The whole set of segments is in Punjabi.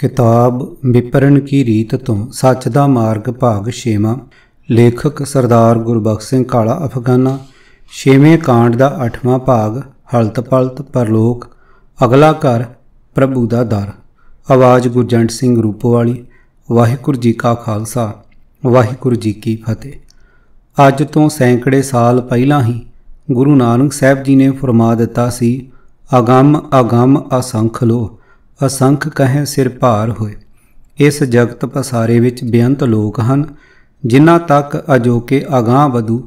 ਕਿਤਾਬ ਵਿਪਰਨ ਕੀ ਰੀਤ ਤੋਂ ਸੱਚ ਦਾ ਮਾਰਗ ਭਾਗ 6ਵਾਂ ਲੇਖਕ ਸਰਦਾਰ ਗੁਰਬਖਸ਼ ਸਿੰਘ ਕਾਲਾ ਅਫਗਾਨਾ 6ਵੇਂ ਕਾਂਡ ਦਾ 8ਵਾਂ ਭਾਗ ਹਲਤ ਪਲਤ ਪਰਲੋਕ ਅਗਲਾ ਘਰ ਪ੍ਰਭੂ ਦਾ ਦਰ ਆਵਾਜ਼ ਗੁਰਜੰਟ ਸਿੰਘ ਰੂਪੋ ਵਾਲੀ ਵਾਹਿਗੁਰੂ ਜੀ ਕਾ ਖਾਲਸਾ ਵਾਹਿਗੁਰੂ ਜੀ ਕੀ ਫਤਿਹ ਅੱਜ ਤੋਂ ਸੈਂਕੜੇ ਸਾਲ ਪਹਿਲਾਂ ਹੀ ਗੁਰੂ ਨਾਨਕ ਸਾਹਿਬ ਜੀ ਨੇ ਫਰਮਾ ਦਿੱਤਾ ਸੀ ਅਗੰਮ ਅਗੰਮ ਅਸੰਖ ਲੋ ਅਸੰਖ ਕਹੇ ਸਿਰ ਭਾਰ ਹੋਏ ਇਸ ਜਗਤ ਪਸਾਰੇ ਵਿੱਚ ਬੇਅੰਤ ਲੋਕ ਹਨ ਜਿਨ੍ਹਾਂ ਤੱਕ ਅਜੋਕੇ ਅਗਾਹ ਵਧੂ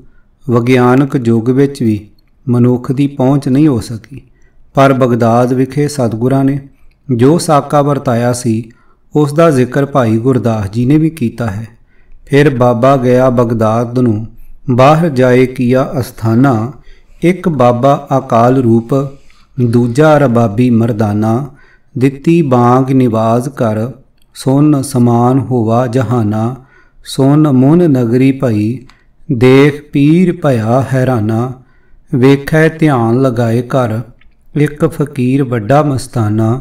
ਵਿਗਿਆਨਕ ਯੁੱਗ ਵਿੱਚ ਵੀ ਮਨੁੱਖ ਦੀ ਪਹੁੰਚ ਨਹੀਂ ਹੋ ਸਕੀ ਪਰ ਬਗਦਾਦ ਵਿਖੇ ਸਤਗੁਰਾਂ ਨੇ ਜੋ ਸਾਕਾ ਵਰਤਾਇਆ ਸੀ ਉਸ ਦਾ ਜ਼ਿਕਰ ਭਾਈ ਗੁਰਦਾਸ ਜੀ ਨੇ ਵੀ ਕੀਤਾ ਹੈ ਫਿਰ ਬਾਬਾ ਗਿਆ ਬਗਦਾਦ ਨੂੰ ਬਾਹਰ ਜਾਏ ਕੀਆ ਅਸਥਾਨਾ ਇੱਕ ਬਾਬਾ ਅਕਾਲ ਰੂਪ ਦੂਜਾ ਰਬਾਬੀ ਮਰਦਾਨਾ ਦਿੱਤੀ ਬਾਗ ਨਿਵਾਜ਼ ਕਰ ਸੁਨ ਸਮਾਨ ਹੋਵਾ ਜਹਾਨਾ ਸੁਨ ਮੋਨ ਨਗਰੀ ਭਈ ਦੇਖ ਪੀਰ ਭਇਆ ਹੈਰਾਨਾ ਵੇਖੈ ਧਿਆਨ ਲਗਾਏ ਕਰ ਇੱਕ ਫਕੀਰ ਵੱਡਾ ਮਸਤਾਨਾ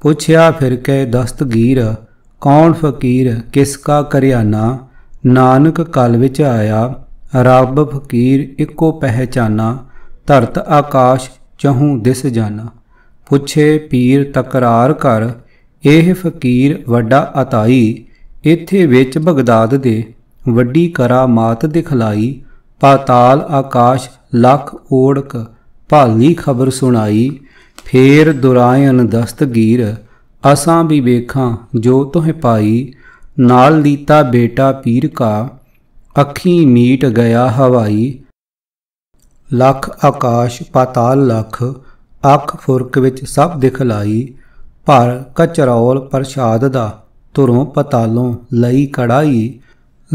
ਪੁੱਛਿਆ ਫਿਰ ਕੇ ਦਸਤਗੀਰ ਕੌਣ ਫਕੀਰ ਕਿਸ ਕਾ ਕਰਿਆਨਾ ਨਾਨਕ ਕਲ ਵਿੱਚ ਆਇਆ ਰੱਬ ਫਕੀਰ ਇੱਕੋ ਪਹਿਚਾਨਾ ਧਰਤ ਆਕਾਸ਼ ਚਹੂ ਦਿਸ ਜਾਣਾ ਪੁੱਛੇ ਪੀਰ ਤਕਰਾਰ ਕਰ ਇਹ ਫਕੀਰ ਵੱਡਾ ਅਤਾਈ ਇਥੇ ਵਿੱਚ ਬਗਦਾਦ ਦੇ ਵੱਡੀ ਕਰਾਮਾਤ ਦਿਖਲਾਈ ਪਾਤਾਲ ਆਕਾਸ਼ ਲੱਖ ਓੜਕ ਭਾਲੀ ਖਬਰ ਸੁਣਾਈ ਫੇਰ ਦੁਰਾਇਨ ਦਸਤਗੀਰ ਅਸਾਂ ਵੀ ਵੇਖਾਂ ਜੋ ਤੋਹ ਪਾਈ ਨਾਲ ਲੀਤਾ ਬੇਟਾ ਪੀਰ ਕਾ ਅੱਖੀ ਮੀਟ ਗਿਆ ਹਵਾਈ ਲੱਖ ਆਕਾਸ਼ ਪਾਤਾਲ ਲੱਖ ਅੱਖ ਫੁਰਕ ਵਿੱਚ ਸਭ ਦਿਖਲਾਈ ਭਰ ਕਚਰੌਲ ਪ੍ਰਸ਼ਾਦ ਦਾ ਤੁਰੋਂ ਪਤਾਲੋਂ ਲਈ ਕੜਾਈ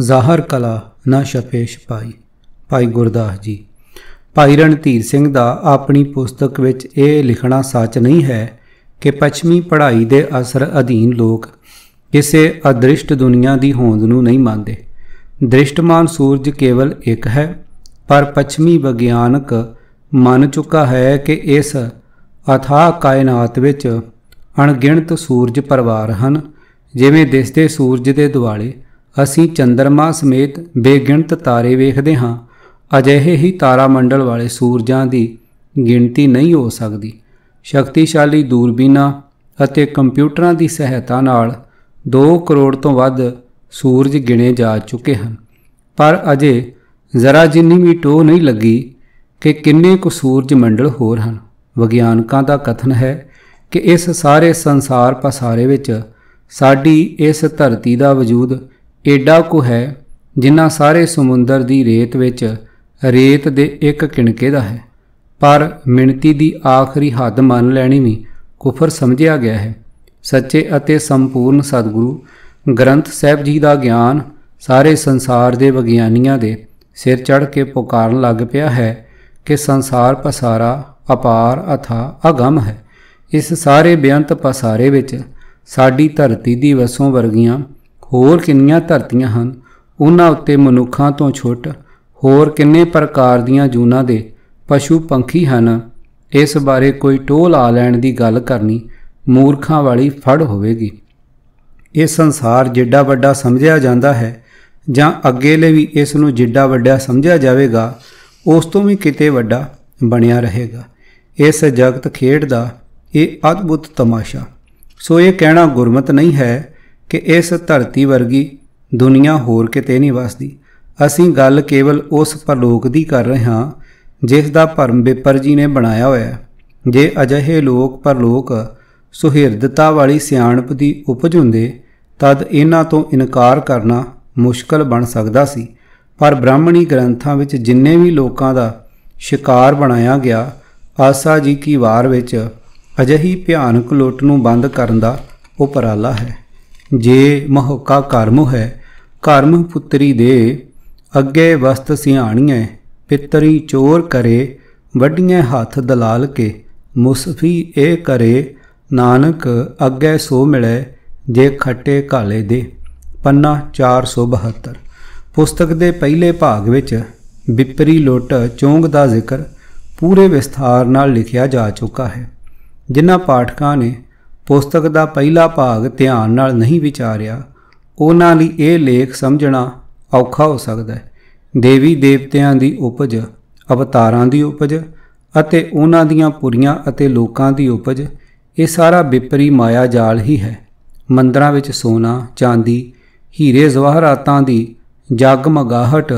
ਜ਼ਾਹਰ ਕਲਾ ਨਾ ਸ਼ਪੇਸ਼ ਪਾਈ ਭਾਈ ਗੁਰਦਾਸ ਜੀ ਭਾਈ ਰਣਧੀਰ ਸਿੰਘ ਦਾ ਆਪਣੀ ਪੁਸਤਕ ਵਿੱਚ ਇਹ ਲਿਖਣਾ ਸੱਚ ਨਹੀਂ ਹੈ ਕਿ ਪੱਛਮੀ ਪੜ੍ਹਾਈ ਦੇ ਅਸਰ ਅਧੀਨ ਲੋਕ ਕਿਸੇ ਅਦ੍ਰਿਸ਼ਟ ਦੁਨੀਆ ਦੀ ਹੋਂਦ ਨੂੰ ਨਹੀਂ ਮੰਨਦੇ ਦ੍ਰਿਸ਼ਟਮਾਨ ਸੂਰਜ ਕੇਵਲ ਇੱਕ ਹੈ ਪਰ ਪੱਛਮੀ ਵਿਗਿਆਨਕ ਮੰਨ ਚੁੱਕਾ ਹੈ ਕਿ ਇਸ ਅਥਾ ਕਾਇਨਾਤ ਵਿੱਚ ਅਣਗਿਣਤ ਸੂਰਜ ਪਰਿਵਾਰ ਹਨ ਜਿਵੇਂ ਦਿਸਦੇ ਸੂਰਜ ਦੇ ਦਿਵਾਲੇ ਅਸੀਂ ਚੰ드ਰਮਾ ਸਮੇਤ ਬੇਗਿਣਤ ਤਾਰੇ ਵੇਖਦੇ ਹਾਂ ਅਜਿਹੇ ਹੀ ਤਾਰਾ ਮੰਡਲ ਵਾਲੇ ਸੂਰਜਾਂ ਦੀ ਗਿਣਤੀ ਨਹੀਂ ਹੋ ਸਕਦੀ ਸ਼ਕਤੀਸ਼ਾਲੀ ਦੂਰਬੀਨਾਂ ਅਤੇ ਕੰਪਿਊਟਰਾਂ ਦੀ ਸਹਾਇਤਾ ਨਾਲ 2 ਕਰੋੜ ਤੋਂ ਵੱਧ ਸੂਰਜ ਗਿਣੇ ਜਾ ਚੁੱਕੇ ਹਨ ਪਰ ਅਜੇ ਜ਼ਰਾ ਜਿੰਨੀ ਵੀ ਟੋ ਨਹੀਂ ਲੱਗੀ ਕਿ ਕਿੰਨੇ ਕੁ ਸੂਰਜ ਮੰਡਲ ਹੋਰ ਹਨ ਵਿਗਿਆਨਕਾਂ ਦਾ ਕਥਨ ਹੈ ਕਿ ਇਸ ਸਾਰੇ ਸੰਸਾਰ ਪਸਾਰੇ ਵਿੱਚ ਸਾਡੀ ਇਸ ਧਰਤੀ ਦਾ ਵਜੂਦ ਏਡਾ ਕੁ ਹੈ ਜਿੰਨਾ ਸਾਰੇ ਸਮੁੰਦਰ ਦੀ ਰੇਤ ਵਿੱਚ ਰੇਤ ਦੇ ਇੱਕ ਕਿਣਕੇ ਦਾ ਹੈ ਪਰ ਮਿਣਤੀ ਦੀ ਆਖਰੀ ਹੱਦ ਮੰਨ ਲੈਣੀ ਵੀ ਕੁਫਰ ਸਮਝਿਆ ਗਿਆ ਹੈ ਸੱਚੇ ਅਤੇ ਸੰਪੂਰਨ ਸਤਿਗੁਰੂ ਗ੍ਰੰਥ ਸਾਹਿਬ ਜੀ ਦਾ ਗਿਆਨ ਸਾਰੇ ਸੰਸਾਰ ਦੇ ਵਿਗਿਆਨੀਆਂ ਦੇ ਸਿਰ ਚੜ ਕੇ ਪੁਕਾਰਨ ਲੱਗ ਪਿਆ ਹੈ ਕਿ ਸੰਸਾਰ ਪਸਾਰਾ ਅਪਾਰ ਅਥਾ ਅਗੰਮ ਹੈ ਇਸ ਸਾਰੇ ਬੇਅੰਤ ਪਸਾਰੇ ਵਿੱਚ ਸਾਡੀ ਧਰਤੀ ਦੀ ਵਸੋਂ ਵਰਗੀਆਂ ਹੋਰ ਕਿੰਨੀਆਂ ਧਰਤੀਆਂ ਹਨ ਉਹਨਾਂ ਉੱਤੇ ਮਨੁੱਖਾਂ ਤੋਂ ਛੁੱਟ ਹੋਰ ਕਿੰਨੇ ਪ੍ਰਕਾਰ ਦੀਆਂ ਜੂਨਾਂ ਦੇ ਪਸ਼ੂ ਪੰਖੀ ਹਨ ਇਸ ਬਾਰੇ ਕੋਈ ਟੋਲ ਆ ਲੈਣ ਦੀ ਗੱਲ ਕਰਨੀ ਮੂਰਖਾਂ ਵਾਲੀ ਫੜ ਹੋਵੇਗੀ ਇਹ ਸੰਸਾਰ ਜਿੱਡਾ ਵੱਡਾ ਸਮਝਿਆ ਜਾਂਦਾ ਹੈ ਜਾਂ ਅੱਗੇ ਲਈ ਵੀ ਇਸ ਨੂੰ ਜਿੱਡਾ ਵੱਡਾ ਸਮਝਿਆ ਜਾਵੇਗਾ ਉਸ ਤੋਂ ਵੀ ਕਿਤੇ ਵੱਡਾ ਬਣਿਆ ਰਹੇਗਾ ਇਸ ਜਗਤ ਖੇਡ ਦਾ ਇਹ ਅਦਭੁਤ ਤਮਾਸ਼ਾ ਸੋ ਇਹ ਕਹਿਣਾ ਗੁਰਮਤ ਨਹੀਂ ਹੈ ਕਿ ਇਸ ਧਰਤੀ ਵਰਗੀ ਦੁਨੀਆ ਹੋਰ ਕਿਤੇ ਨਹੀਂ ਵਸਦੀ ਅਸੀਂ ਗੱਲ ਕੇਵਲ ਉਸ ਪਰਲੋਕ ਦੀ ਕਰ ਰਹੇ ਹਾਂ ਜਿਸ ਦਾ ਭਰਮ ਬੇਪਰ ਜੀ ਨੇ ਬਣਾਇਆ ਹੋਇਆ ਹੈ ਜੇ ਅਜਿਹੇ ਲੋਕ ਪਰਲੋਕ ਸੁਹਿਰਦਤਾ ਵਾਲੀ ਸਿਆਣਪ ਦੀ ਉਪਜ ਹੁੰਦੇ ਤਦ ਇਹਨਾਂ ਤੋਂ ਇਨਕਾਰ ਕਰਨਾ ਮੁਸ਼ਕਲ ਬਣ ਸਕਦਾ ਸੀ ਪਰ ਬ੍ਰਾਹਮਣੀ ਗ੍ਰੰਥਾਂ ਵਿੱਚ ਜਿੰਨੇ ਵੀ ਲੋਕਾਂ ਦਾ ਸ਼ਿਕਾਰ ਬਣਾਇਆ ਗਿਆ ਆਸਾ ਜੀ ਕੀ ਵਾਰ ਵਿੱਚ ਅਜਹੀ ਭਿਆਨਕ ਲੁੱਟ ਨੂੰ ਬੰਦ ਕਰਨ ਦਾ ਉਪਰਾਲਾ ਹੈ ਜੇ ਮਹੋਕਾ ਕਰਮ ਹੈ ਕਰਮ ਪੁੱਤਰੀ ਦੇ ਅੱਗੇ ਵਸਤ ਸਿਆਣੀਆਂ ਪਿਤਰੀ ਚੋਰ ਕਰੇ ਵੱਡੀਆਂ ਹੱਥ ਦਲਾਲ ਕੇ ਮੁਸਫੀ ਇਹ ਕਰੇ ਨਾਨਕ ਅੱਗੇ ਸੋ ਮਿਲੇ ਜੇ ਖੱਟੇ ਕਾਲੇ ਦੇ ਪੰਨਾ 472 ਪੁਸਤਕ ਦੇ ਪਹਿਲੇ ਭਾਗ ਵਿੱਚ ਵਿਪਰੀ ਲੁੱਟ ਚੋਂਗ ਦਾ ਜ਼ਿਕਰ ਪੂਰੇ ਵਿਸਥਾਰ ਨਾਲ ਲਿਖਿਆ ਜਾ ਚੁੱਕਾ ਹੈ ਜਿਨ੍ਹਾਂ ਪਾਠਕਾਂ ਨੇ ਪੁਸਤਕ ਦਾ ਪਹਿਲਾ ਭਾਗ ਧਿਆਨ ਨਾਲ ਨਹੀਂ ਵਿਚਾਰਿਆ ਉਹਨਾਂ ਲਈ ਇਹ ਲੇਖ ਸਮਝਣਾ ਔਖਾ ਹੋ ਸਕਦਾ ਹੈ ਦੇਵੀ ਦੇਵਤਿਆਂ ਦੀ ਉਪਜ ਅਵਤਾਰਾਂ ਦੀ ਉਪਜ ਅਤੇ ਉਹਨਾਂ ਦੀਆਂ ਪੁਰੀਆਂ ਅਤੇ ਲੋਕਾਂ ਦੀ ਉਪਜ ਇਹ ਸਾਰਾ ਵਿਪਰੀ ਮਾਇਆ ਜਾਲ ਹੀ ਹੈ ਮੰਦਰਾਂ ਵਿੱਚ ਸੋਨਾ ਚਾਂਦੀ ਹੀਰੇ ਜ਼ਵਾਹਰਾਤਾਂ ਦੀ ਜਗਮਗਾਹਟ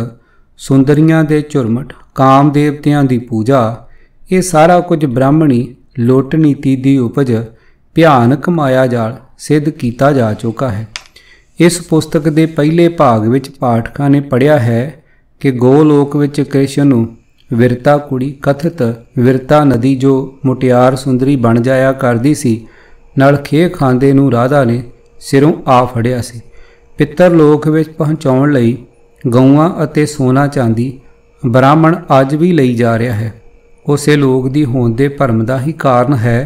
ਸੁੰਦਰੀਆਂ ਦੇ ਝੁਰਮਟ ਕਾਮ ਦੇਵਤਿਆਂ ਦੀ ਪੂਜਾ ਇਹ ਸਾਰਾ ਕੁਝ ਬ੍ਰਾਹਮਣੀ ਲੋਟ ਨੀਤੀ ਦੀ ਉਪਜ ਭਿਆਨਕ ਮਾਇਆ ਜਾਲ ਸਿੱਧ ਕੀਤਾ ਜਾ ਚੁੱਕਾ ਹੈ ਇਸ ਪੁਸਤਕ ਦੇ ਪਹਿਲੇ ਭਾਗ ਵਿੱਚ ਪਾਠਕਾਂ ਨੇ ਪੜਿਆ ਹੈ ਕਿ ਗੋਲੋਕ ਵਿੱਚ ਕ੍ਰਿਸ਼ਨ ਨੂੰ ਵਿਰਤਾ ਕੁੜੀ ਕਥਿਤ ਵਿਰਤਾ ਨਦੀ ਜੋ ਮੁਟਿਆਰ ਸੁੰਦਰੀ ਬਣ ਜਾਇਆ ਕਰਦੀ ਸੀ ਨਾਲ ਖੇ ਖਾਂਦੇ ਨੂੰ ਰਾਧਾ ਨੇ ਸਿਰੋਂ ਆ ਫੜਿਆ ਸੀ ਪਿੱਤਰ ਲੋਕ ਵਿੱਚ ਪਹੁੰਚਾਉਣ ਲਈ ਗਊਆਂ ਅਤੇ ਸੋਨਾ ਚਾਂਦੀ ਬ੍ਰਾਹਮਣ ਅੱਜ ਵੀ ਲਈ ਜਾ ਰਿਹਾ ਹੈ ਉਸੇ ਲੋਕ ਦੀ ਹੋਂਦ ਦੇ ਭਰਮ ਦਾ ਹੀ ਕਾਰਨ ਹੈ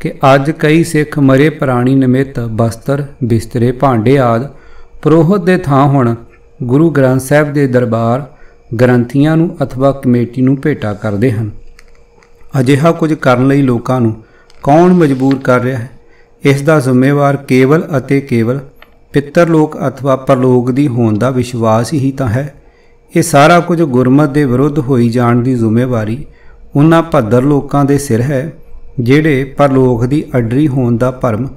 ਕਿ ਅੱਜ ਕਈ ਸਿੱਖ ਮਰੇ ਪ੍ਰਾਣੀ ਨਿਮਿਤ ਬਸਤਰ ਬਿਸਤਰੇ ਭਾਂਡੇ ਆਦ ਪ੍ਰੋਹਤ ਦੇ ਥਾਂ ਹੁਣ ਗੁਰੂ ਗ੍ਰੰਥ ਸਾਹਿਬ ਦੇ ਦਰਬਾਰ ਗ੍ਰੰਥੀਆਂ ਨੂੰ ਅਥਵਾ ਕਮੇਟੀ ਨੂੰ ਭੇਟਾ ਕਰਦੇ ਹਨ ਅਜਿਹਾ ਕੁਝ ਕਰਨ ਲਈ ਲੋਕਾਂ ਨੂੰ ਕੌਣ ਮਜਬੂਰ ਕਰ ਰਿਹਾ ਹੈ ਇਸ ਦਾ ਜ਼ਿੰਮੇਵਾਰ ਕੇਵਲ ਅਤੇ ਕੇਵਲ ਪਿੱਤਰ ਲੋਕ ਅਥਵਾ ਪਰਲੋਕ ਦੀ ਹੋਣ ਦਾ ਵਿਸ਼ਵਾਸ ਹੀ ਤਾਂ ਹੈ ਇਹ ਸਾਰਾ ਕੁਝ ਗੁਰਮਤ ਦੇ ਵਿਰੁੱਧ ਹੋਈ ਜਾਣ ਦੀ ਜ਼ਿੰਮੇਵਾਰੀ ਉਹਨਾਂ ਭੱਦਰ ਲੋਕਾਂ ਦੇ ਸਿਰ ਹੈ ਜਿਹੜੇ ਪਰਲੋਕ ਦੀ ਅਡਰੀ ਹੋਣ ਦਾ ਭਰਮ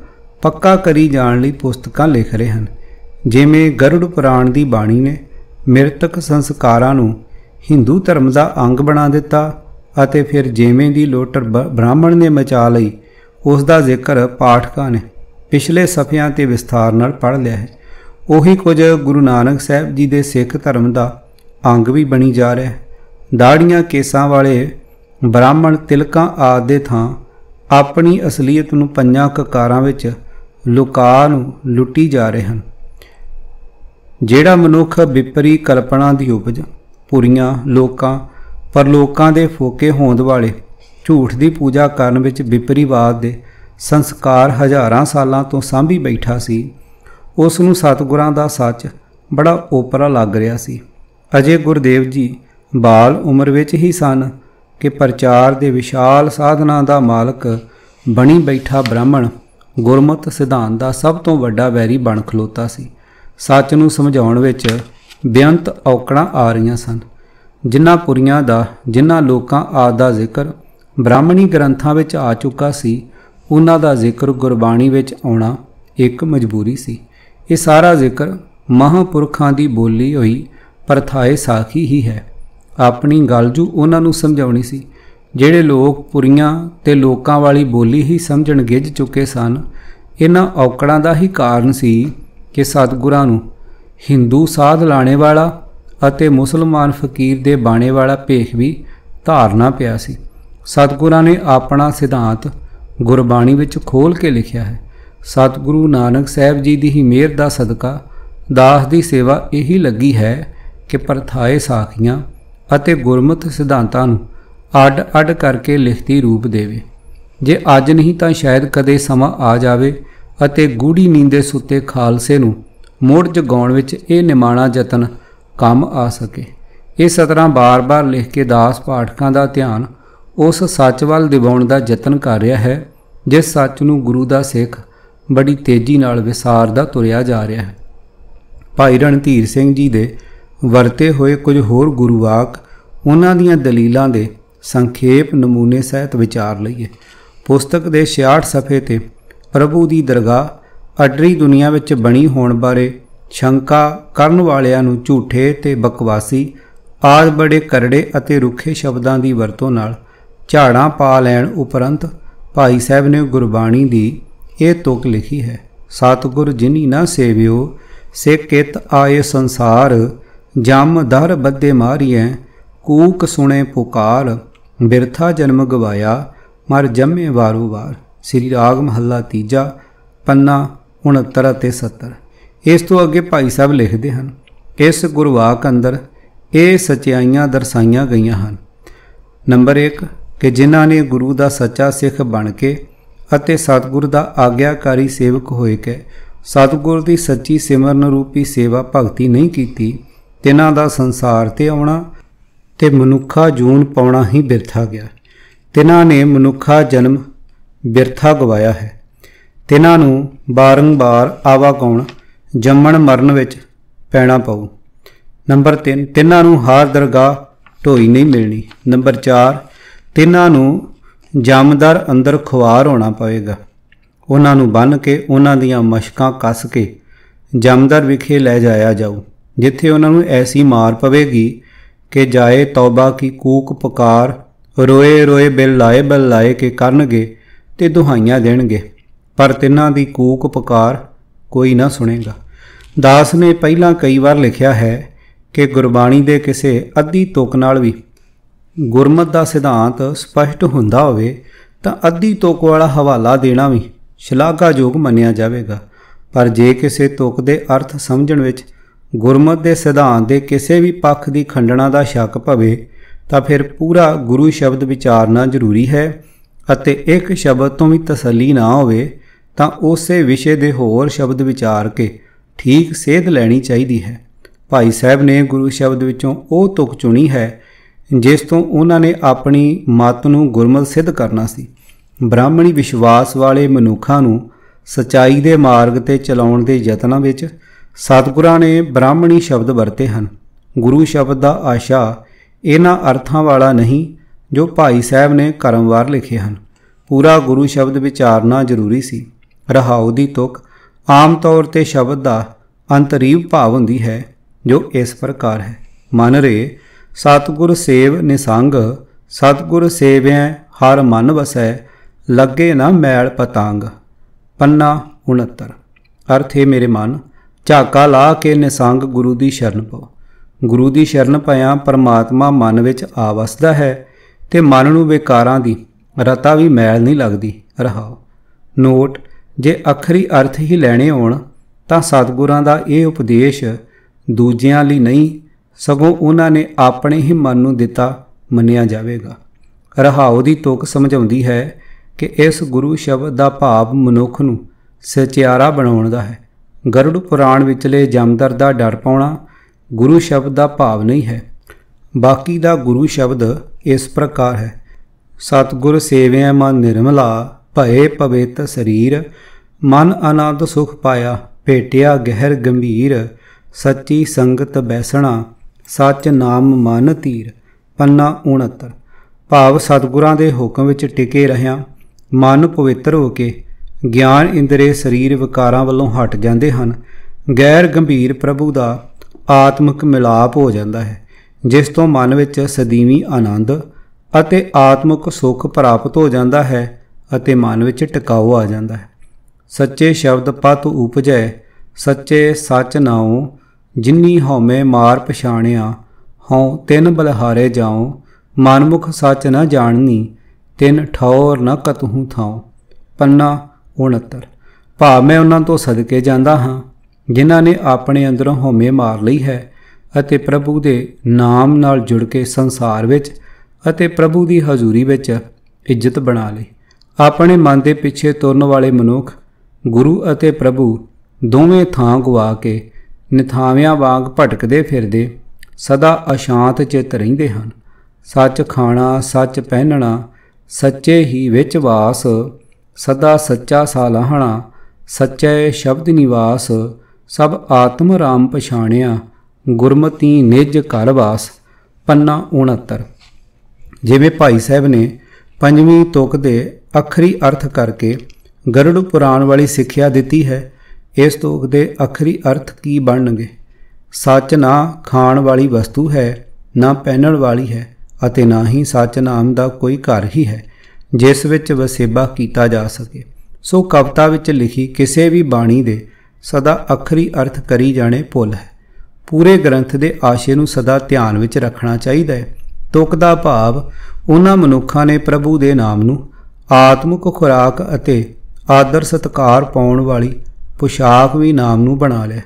ਪੱਕਾ ਕਰੀ ਜਾਣ ਲਈ ਪੁਸਤਕਾਂ ਲਿਖ ਰਹੇ ਹਨ ਜਿਵੇਂ ਗਰੁੜ ਪੁਰਾਣ ਦੀ ਬਾਣੀ ਨੇ ਮਿਰਤਕ ਸੰਸਕਾਰਾਂ ਨੂੰ Hindu ਧਰਮ ਦਾ ਅੰਗ ਬਣਾ ਦਿੱਤਾ ਅਤੇ ਫਿਰ ਜਿਵੇਂ ਦੀ ਲੋਟਰ ਬ੍ਰਾਹਮਣ ਨੇ ਮਚਾ ਲਈ ਉਸ ਦਾ ਜ਼ਿਕਰ ਪਾਠਕਾਂ ਨੇ ਪਿਛਲੇ ਸਫ਼ਿਆਂ ਤੇ ਵਿਸਥਾਰ ਨਾਲ ਪੜ ਲਿਆ ਹੈ ਉਹੀ ਕੁਝ ਗੁਰੂ ਨਾਨਕ ਸਾਹਿਬ ਜੀ ਦੇ ਸਿੱਖ ਧਰਮ ਦਾ ਅੰਗ ਵੀ ਬਣੀ ਜਾ ਰਿਹਾ ਹੈ ਦਾੜੀਆਂ ਕੇਸਾਂ ਵਾਲੇ ਬ੍ਰਾਹਮਣ ਤਿਲਕਾਂ ਆਦਿ ਦੇ ਥਾਂ ਆਪਣੀ ਅਸਲੀਅਤ ਨੂੰ ਪੰਜਾਂ ਕਕਾਰਾਂ ਵਿੱਚ ਲੁਕਾ ਨੂੰ ਲੁੱਟੀ ਜਾ ਰਹੇ ਹਨ ਜਿਹੜਾ ਮਨੁੱਖ ਵਿਪਰੀ ਕਲਪਨਾ ਦੀ ਉਪਜ ਪੁਰੀਆਂ ਲੋਕਾਂ ਪਰ ਲੋਕਾਂ ਦੇ ਫੋਕੇ ਹੋਂਦ ਵਾਲੇ ਝੂਠ ਦੀ ਪੂਜਾ ਕਰਨ ਵਿੱਚ ਵਿਪਰੀਵਾਦ ਦੇ ਸੰਸਕਾਰ ਹਜ਼ਾਰਾਂ ਸਾਲਾਂ ਤੋਂ ਸਾਂਭੀ ਬੈਠਾ ਸੀ ਉਸ ਨੂੰ ਸਤਿਗੁਰਾਂ ਦਾ ਸੱਚ ਬੜਾ ਓਪਰਾ ਲੱਗ ਰਿਹਾ ਸੀ ਅਜੇ ਗੁਰਦੇਵ ਜੀ ਬਾਲ ਉਮਰ ਵਿੱਚ ਹੀ ਸਨ ਕਿ ਪ੍ਰਚਾਰ ਦੇ ਵਿਸ਼ਾਲ ਸਾਧਨਾ ਦਾ ਮਾਲਕ ਬਣੀ ਬੈਠਾ ਬ੍ਰਾਹਮਣ ਗੁਰਮਤ ਸਿਧਾਂਤ ਦਾ ਸਭ ਤੋਂ ਵੱਡਾ ਵੈਰੀ ਬਣ ਖਲੋਤਾ ਸੀ ਸੱਚ ਨੂੰ ਸਮਝਾਉਣ ਵਿੱਚ ਬਿਆੰਤ ਔਕੜਾਂ ਆ ਰਹੀਆਂ ਸਨ ਜਿਨ੍ਹਾਂ ਪੁਰੀਆਂ ਦਾ ਜਿਨ੍ਹਾਂ ਲੋਕਾਂ ਆਦ ਦਾ ਜ਼ਿਕਰ ਬ੍ਰਾਹਮਣੀ ਗ੍ਰੰਥਾਂ ਵਿੱਚ ਆ ਚੁੱਕਾ ਸੀ ਉਹਨਾਂ ਦਾ ਜ਼ਿਕਰ ਗੁਰਬਾਣੀ ਵਿੱਚ ਆਉਣਾ ਇੱਕ ਮਜਬੂਰੀ ਸੀ ਇਹ ਸਾਰਾ ਜ਼ਿਕਰ ਮਹਾਪੁਰਖਾਂ ਦੀ ਬੋਲੀ ਹੋਈ ਪਰਥਾਏ ਸਾਖੀ ਹੀ ਹੈ ਆਪਣੀ ਗੱਲ ਜੂ ਉਹਨਾਂ ਨੂੰ ਸਮਝਾਉਣੀ ਸੀ ਜਿਹੜੇ ਲੋਕ ਪੁਰੀਆਂ ਤੇ ਲੋਕਾਂ ਵਾਲੀ ਬੋਲੀ ਹੀ ਸਮਝਣ ਗਿੱਜ ਚੁੱਕੇ ਸਨ ਇਹਨਾਂ ਔਕੜਾਂ ਦਾ ਹੀ ਕਾਰਨ ਸੀ ਕਿ ਸਤਿਗੁਰਾਂ ਨੂੰ Hindu ਸਾਧ ਲਾਣੇ ਵਾਲਾ ਅਤੇ ਮੁਸਲਮਾਨ ਫਕੀਰ ਦੇ ਬਾਣੇ ਵਾਲਾ ਭੇਖ ਵੀ ਧਾਰਨਾ ਪਿਆ ਸੀ ਸਤਿਗੁਰਾਂ ਨੇ ਆਪਣਾ ਸਿਧਾਂਤ ਗੁਰਬਾਣੀ ਵਿੱਚ ਖੋਲ ਕੇ ਲਿਖਿਆ ਹੈ ਸਤਿਗੁਰੂ ਨਾਨਕ ਸਾਹਿਬ ਜੀ ਦੀ ਹੀ ਮਿਹਰ ਦਾ ਸਦਕਾ ਦਾਸ ਦੀ ਸੇਵਾ ਇਹੀ ਲੱਗੀ ਹੈ ਕਿ ਪਰਥਾਏ ਸਾਖੀਆਂ ਅਤੇ ਗੁਰਮਤ ਸਿਧਾਂਤਾਂ ਨੂੰ ਅੱਡ-ਅੱਡ ਕਰਕੇ ਲਿਖਤੀ ਰੂਪ ਦੇਵੇ ਜੇ ਅੱਜ ਨਹੀਂ ਤਾਂ ਸ਼ਾਇਦ ਕਦੇ ਸਮਾਂ ਆ ਜਾਵੇ ਅਤੇ ਗੂੜੀ ਨੀਂਦੇ ਸੁੱਤੇ ਖਾਲਸੇ ਨੂੰ ਮੋੜ ਜਗਾਉਣ ਵਿੱਚ ਇਹ ਨਿਮਾਣਾ ਯਤਨ ਕੰਮ ਆ ਸਕੇ ਇਹ ਸਤਰਾਂ ਬਾਰ-ਬਾਰ ਲਿਖ ਕੇ ਦਾਸ ਪਾਠਕਾਂ ਦਾ ਧਿਆਨ ਉਸ ਸੱਚ ਵੱਲ ਦਿਵਾਉਣ ਦਾ ਯਤਨ ਕਰ ਰਿਹਾ ਹੈ ਜਿਸ ਸੱਚ ਨੂੰ ਗੁਰੂ ਦਾ ਸਿੱਖ ਬੜੀ ਤੇਜ਼ੀ ਨਾਲ ਵਿਸਾਰਦਾ ਤੁਰਿਆ ਜਾ ਰਿਹਾ ਹੈ ਭਾਈ ਰਣਧੀਰ ਸਿੰਘ ਜੀ ਦੇ ਵਰਤੇ ਹੋਏ ਕੁਝ ਹੋਰ ਗੁਰੂ ਵਾਕ ਉਹਨਾਂ ਦੀਆਂ ਦਲੀਲਾਂ ਦੇ ਸੰਖੇਪ ਨਮੂਨੇ ਸਹਿਤ ਵਿਚਾਰ ਲਈਏ ਪੁਸਤਕ ਦੇ 66 ਸਫੇ ਤੇ ਪ੍ਰਭੂ ਦੀ ਦਰਗਾਹ ਅਡਰੀ ਦੁਨੀਆ ਵਿੱਚ ਬਣੀ ਹੋਣ ਬਾਰੇ ਸ਼ੰਕਾ ਕਰਨ ਵਾਲਿਆਂ ਨੂੰ ਝੂਠੇ ਤੇ ਬਕਵਾਸੀ ਆਦ ਬੜੇ ਕਰੜੇ ਅਤੇ ਰੁੱਖੇ ਸ਼ਬਦਾਂ ਦੀ ਵਰਤੋਂ ਨਾਲ ਝਾੜਾਂ ਪਾ ਲੈਣ ਉਪਰੰਤ ਭਾਈ ਸਾਹਿਬ ਨੇ ਗੁਰਬਾਣੀ ਦੀ ਇਹ ਤੁਕ ਲਿਖੀ ਹੈ ਸਤਗੁਰ ਜਿਨੀ ਨਾ ਸੇਵਿਓ ਸੇ ਕਿਤ ਆਏ ਸੰਸਾਰ ਜਮ ਦਰ ਬੱਦੇ ਮਾਰੀਐ ਕੂਕ ਸੁਣੇ ਪੁਕਾਰ ਬਿਰਥਾ ਜਨਮ ਗਵਾਇਆ ਮਰ ਜੰਮੇ ਵਾਰੂ ਵਾਰ ਸ੍ਰੀ ਰਾਗ ਮਹੱਲਾ ਤੀਜਾ ਪੰਨਾ 69 ਤੇ 70 ਇਸ ਤੋਂ ਅੱਗੇ ਭਾਈ ਸਾਹਿਬ ਲਿਖਦੇ ਹਨ ਇਸ ਗੁਰਵਾਕ ਅੰਦਰ ਇਹ ਸਚਾਈਆਂ ਦਰਸਾਈਆਂ ਗਈਆਂ ਹਨ ਨੰਬਰ 1 ਕਿ ਜਿਨ੍ਹਾਂ ਨੇ ਗੁਰੂ ਦਾ ਸੱਚਾ ਸਿੱਖ ਬਣ ਕੇ ਅਤੇ ਸਤਿਗੁਰ ਦਾ ਆਗਿਆਕਾਰੀ ਸੇਵਕ ਹੋਏ ਕੇ ਸਤਿਗੁਰ ਦੀ ਸੱਚੀ ਸਿਮਰਨ ਰੂਪੀ ਸੇਵਾ ਭਗਤੀ ਨਹੀਂ ਕੀਤੀ ਤਿਨਾਂ ਦਾ ਸੰਸਾਰ ਤੇ ਆਉਣਾ ਤੇ ਮਨੁੱਖਾ ਜੂਨ ਪਾਉਣਾ ਹੀ ਬਿਰਥਾ ਗਿਆ ਤਿਨਾਂ ਨੇ ਮਨੁੱਖਾ ਜਨਮ ਬਿਰਥਾ ਗਵਾਇਆ ਹੈ ਤਿਨਾਂ ਨੂੰ ਬਾਰੰਬਾਰ ਆਵਾਗਾਉਣ ਜੰਮਣ ਮਰਨ ਵਿੱਚ ਪੈਣਾ ਪਊ ਨੰਬਰ 3 ਤਿਨਾਂ ਨੂੰ ਹਾਰ ਦਰਗਾਹ ਢੋਈ ਨਹੀਂ ਮਿਲਣੀ ਨੰਬਰ 4 ਤਿੰਨਾਂ ਨੂੰ ਜਮਦਾਰ ਅੰਦਰ ਖੁਆਰ ਹੋਣਾ ਪਵੇਗਾ ਉਹਨਾਂ ਨੂੰ ਬੰਨ ਕੇ ਉਹਨਾਂ ਦੀਆਂ ਮਸ਼ਕਾਂ ਕੱਸ ਕੇ ਜਮਦਾਰ ਵਿਖੇ ਲੈ ਜਾਇਆ ਜਾਊ ਜਿੱਥੇ ਉਹਨਾਂ ਨੂੰ ਐਸੀ ਮਾਰ ਪਵੇਗੀ ਕਿ ਜਾਏ ਤੌਬਾ ਕੀ ਕੂਕ ਪੁਕਾਰ ਰੋਏ ਰੋਏ ਬਿਲ ਲਾਏ ਬਿਲ ਲਾਏ ਕੇ ਕਰਨਗੇ ਤੇ ਦੁਹਾਈਆਂ ਦੇਣਗੇ ਪਰ ਤਿੰਨਾਂ ਦੀ ਕੂਕ ਪੁਕਾਰ ਕੋਈ ਨਾ ਸੁਣੇਗਾ ਦਾਸ ਨੇ ਪਹਿਲਾਂ ਕਈ ਵਾਰ ਲਿਖਿਆ ਹੈ ਕਿ ਗੁਰਬਾਣੀ ਦੇ ਕਿਸੇ ਅੱਧੀ ਤੁਕ ਨਾਲ ਵੀ ਗੁਰਮਤ ਦਾ ਸਿਧਾਂਤ ਸਪਸ਼ਟ ਹੁੰਦਾ ਹੋਵੇ ਤਾਂ ਅੱਧੀ ਤੋਕ ਵਾਲਾ ਹਵਾਲਾ ਦੇਣਾ ਵੀ ਸ਼ਲਾਘਾਯੋਗ ਮੰਨਿਆ ਜਾਵੇਗਾ ਪਰ ਜੇ ਕਿਸੇ ਤੋਕ ਦੇ ਅਰਥ ਸਮਝਣ ਵਿੱਚ ਗੁਰਮਤ ਦੇ ਸਿਧਾਂਤ ਦੇ ਕਿਸੇ ਵੀ ਪੱਖ ਦੀ ਖੰਡਣਾ ਦਾ ਸ਼ੱਕ ਭਵੇ ਤਾਂ ਫਿਰ ਪੂਰਾ ਗੁਰੂ ਸ਼ਬਦ ਵਿਚਾਰਨਾ ਜ਼ਰੂਰੀ ਹੈ ਅਤੇ ਇੱਕ ਸ਼ਬਦ ਤੋਂ ਵੀ ਤਸੱਲੀ ਨਾ ਹੋਵੇ ਤਾਂ ਉਸੇ ਵਿਸ਼ੇ ਦੇ ਹੋਰ ਸ਼ਬਦ ਵਿਚਾਰ ਕੇ ਠੀਕ ਸੇਧ ਲੈਣੀ ਚਾਹੀਦੀ ਹੈ ਭਾਈ ਸਾਹਿਬ ਨੇ ਗੁਰੂ ਸ਼ਬਦ ਵਿੱਚੋਂ ਉਹ ਤੁਕ ਚੁਣੀ ਹੈ ਜਿਸ ਤੋਂ ਉਹਨਾਂ ਨੇ ਆਪਣੀ ਮਤ ਨੂੰ ਗੁਰਮਤ ਸਿੱਧ ਕਰਨਾ ਸੀ ਬ੍ਰਾਹਮਣੀ ਵਿਸ਼ਵਾਸ ਵਾਲੇ ਮਨੁੱਖਾਂ ਨੂੰ ਸਚਾਈ ਦੇ ਮਾਰਗ ਤੇ ਚਲਾਉਣ ਦੇ ਯਤਨਾਂ ਵਿੱਚ ਸਤਿਗੁਰਾਂ ਨੇ ਬ੍ਰਾਹਮਣੀ ਸ਼ਬਦ ਵਰਤੇ ਹਨ ਗੁਰੂ ਸ਼ਬਦ ਦਾ ਆਸ਼ਾ ਇਹਨਾਂ ਅਰਥਾਂ ਵਾਲਾ ਨਹੀਂ ਜੋ ਭਾਈ ਸਾਹਿਬ ਨੇ ਕਰਮਵਾਰ ਲਿਖੇ ਹਨ ਪੂਰਾ ਗੁਰੂ ਸ਼ਬਦ ਵਿਚਾਰਨਾ ਜ਼ਰੂਰੀ ਸੀ ਰਹਾਉ ਦੀ ਤੁਕ ਆਮ ਤੌਰ ਤੇ ਸ਼ਬਦ ਦਾ ਅੰਤਰੀਵ ਭਾਵ ਹੁੰਦੀ ਹੈ ਜੋ ਇਸ ਪ੍ਰਕਾਰ ਹੈ ਮਨ ਰੇ ਸਤਗੁਰ ਸੇਵ ਨਿਸੰਗ ਸਤਗੁਰ ਸੇਵੈ ਹਰ ਮਨ ਵਸੈ ਲੱਗੇ ਨਾ ਮੈਲ ਪਤੰਗ ਪੰਨਾ 69 ਅਰਥ ਹੈ ਮੇਰੇ ਮਨ ਝਾਕਾ ਲਾ ਕੇ ਨਿਸੰਗ ਗੁਰੂ ਦੀ ਸ਼ਰਨ ਪਓ ਗੁਰੂ ਦੀ ਸ਼ਰਨ ਪਿਆ ਪਰਮਾਤਮਾ ਮਨ ਵਿੱਚ ਆ ਵਸਦਾ ਹੈ ਤੇ ਮਨ ਨੂੰ ਵਿਕਾਰਾਂ ਦੀ ਰਤਾ ਵੀ ਮੈਲ ਨਹੀਂ ਲੱਗਦੀ ਰਹਾਓ ਨੋਟ ਜੇ ਅਖਰੀ ਅਰਥ ਹੀ ਲੈਣੇ ਹੋਣ ਤਾਂ ਸਤਗੁਰਾਂ ਦਾ ਇਹ ਉਪਦੇਸ਼ ਦੂਜਿਆਂ ਲਈ ਨਹੀਂ ਸਗੋਂ ਉਹਨਾਂ ਨੇ ਆਪਣੇ ਹੀ ਮਨ ਨੂੰ ਦਿੱਤਾ ਮੰਨਿਆ ਜਾਵੇਗਾ ਰਹਾਉ ਦੀ ਤੋਕ ਸਮਝਾਉਂਦੀ ਹੈ ਕਿ ਇਸ ਗੁਰੂ ਸ਼ਬਦ ਦਾ ਭਾਵ ਮਨੁੱਖ ਨੂੰ ਸਚਿਆਰਾ ਬਣਾਉਣ ਦਾ ਹੈ ਗਰੁੜ ਪੁਰਾਣ ਵਿਚਲੇ ਜਮਦਰ ਦਾ ਡਰ ਪਾਉਣਾ ਗੁਰੂ ਸ਼ਬਦ ਦਾ ਭਾਵ ਨਹੀਂ ਹੈ ਬਾਕੀ ਦਾ ਗੁਰੂ ਸ਼ਬਦ ਇਸ ਪ੍ਰਕਾਰ ਹੈ ਸਤਗੁਰ ਸੇਵਿਆ ਮਨ ਨਿਰਮਲਾ ਭਏ ਪਵਿੱਤ ਸਰੀਰ ਮਨ ਆਨੰਦ ਸੁਖ ਪਾਇਆ ਭੇਟਿਆ ਗਹਿਰ ਗੰਭੀਰ ਸੱਚੀ ਸੰਗਤ ਬੈਸਣਾ ਸੱਚ ਨਾਮ ਮਨ ਧੀਰ ਪੰਨਾ 69 ਭਾਵ ਸਤਿਗੁਰਾਂ ਦੇ ਹੁਕਮ ਵਿੱਚ ਟਿਕੇ ਰਹਿਆਂ ਮਨ ਪਵਿੱਤਰ ਹੋ ਕੇ ਗਿਆਨ ਇੰਦਰੇ ਸਰੀਰ ਵਿਕਾਰਾਂ ਵੱਲੋਂ ਹਟ ਜਾਂਦੇ ਹਨ ਗੈਰ ਗੰਭੀਰ ਪ੍ਰਭੂ ਦਾ ਆਤਮਿਕ ਮਿਲਾਪ ਹੋ ਜਾਂਦਾ ਹੈ ਜਿਸ ਤੋਂ ਮਨ ਵਿੱਚ ਸਦੀਵੀ ਆਨੰਦ ਅਤੇ ਆਤਮਿਕ ਸੁਖ ਪ੍ਰਾਪਤ ਹੋ ਜਾਂਦਾ ਹੈ ਅਤੇ ਮਨ ਵਿੱਚ ਟਿਕਾਉ ਆ ਜਾਂਦਾ ਹੈ ਸੱਚੇ ਸ਼ਬਦ ਪਤ ਉਪਜੈ ਸੱਚੇ ਸੱਚ ਨਾਉ ਜਿਨੀ ਹਉਮੈ ਮਾਰ ਪਛਾਣਿਆ ਹਉ ਤਿੰਨ ਬਲਹਾਰੇ ਜਾਉ ਮਨਮੁਖ ਸੱਚ ਨਾ ਜਾਣਨੀ ਤਿੰਨ ਠੌਰ ਨ ਕਤਹੂ ਥਾਉ ਪੰਨਾ 69 ਭਾਵ ਮੈਂ ਉਹਨਾਂ ਤੋਂ ਸਦਕੇ ਜਾਂਦਾ ਹਾਂ ਜਿਨ੍ਹਾਂ ਨੇ ਆਪਣੇ ਅੰਦਰੋਂ ਹਉਮੈ ਮਾਰ ਲਈ ਹੈ ਅਤੇ ਪ੍ਰਭੂ ਦੇ ਨਾਮ ਨਾਲ ਜੁੜ ਕੇ ਸੰਸਾਰ ਵਿੱਚ ਅਤੇ ਪ੍ਰਭੂ ਦੀ ਹਜ਼ੂਰੀ ਵਿੱਚ ਇੱਜ਼ਤ ਬਣਾ ਲਈ ਆਪਣੇ ਮਨ ਦੇ ਪਿੱਛੇ ਤੁਰਨ ਵਾਲੇ ਮਨੁੱਖ ਗੁਰੂ ਅਤੇ ਪ੍ਰਭੂ ਦੋਵੇਂ ਥਾਂ ਗਵਾ ਕੇ ਨਿਥਾਵਿਆਂ ਵਾਂਗ ਭਟਕਦੇ ਫਿਰਦੇ ਸਦਾ ਅਸ਼ਾਂਤ ਚਿਤ ਰਹਿੰਦੇ ਹਨ ਸੱਚ ਖਾਣਾ ਸੱਚ ਪਹਿਨਣਾ ਸੱਚੇ ਹੀ ਵਿੱਚ ਵਾਸ ਸਦਾ ਸੱਚਾ ਸਾਲਾਹਣਾ ਸੱਚੇ ਸ਼ਬਦ ਨਿਵਾਸ ਸਭ ਆਤਮ ਰਾਮ ਪਛਾਣਿਆ ਗੁਰਮਤੀ ਨਿਜ ਘਰ ਵਾਸ ਪੰਨਾ 69 ਜਿਵੇਂ ਭਾਈ ਸਾਹਿਬ ਨੇ ਪੰਜਵੀਂ ਤੁਕ ਦੇ ਅਖਰੀ ਅਰਥ ਕਰਕੇ ਗਰੜ ਪੁਰਾਣ ਵਾਲੀ ਸਿੱਖਿਆ ਦਿੱਤੀ ਹੈ ਇਸ ਤੋਕ ਦੇ ਅਖਰੀ ਅਰਥ ਕੀ ਬਣਨਗੇ ਸੱਚ ਨਾ ਖਾਣ ਵਾਲੀ ਵਸਤੂ ਹੈ ਨਾ ਪਹਿਨਣ ਵਾਲੀ ਹੈ ਅਤੇ ਨਾ ਹੀ ਸੱਚ ਨਾਮ ਦਾ ਕੋਈ ਘਰ ਹੀ ਹੈ ਜਿਸ ਵਿੱਚ ਵਸੇਬਾ ਕੀਤਾ ਜਾ ਸਕੇ ਸੋ ਕਵਤਾ ਵਿੱਚ ਲਿਖੀ ਕਿਸੇ ਵੀ ਬਾਣੀ ਦੇ ਸਦਾ ਅਖਰੀ ਅਰਥ ਕਰੀ ਜਾਣੇ ਭੁੱਲ ਹੈ ਪੂਰੇ ਗ੍ਰੰਥ ਦੇ ਆਸ਼ੇ ਨੂੰ ਸਦਾ ਧਿਆਨ ਵਿੱਚ ਰੱਖਣਾ ਚਾਹੀਦਾ ਹੈ ਤੁਕ ਦਾ ਭਾਵ ਉਹਨਾਂ ਮਨੁੱਖਾਂ ਨੇ ਪ੍ਰਭੂ ਦੇ ਨਾਮ ਨੂੰ ਆਤਮਿਕ ਖੁਰਾਕ ਅਤੇ ਆਦਰ ਸਤਕਾਰ ਪਾਉਣ ਵਾਲੀ ਪੁਸ਼ਾਕ ਵੀ ਨਾਮ ਨੂੰ ਬਣਾ ਲੈ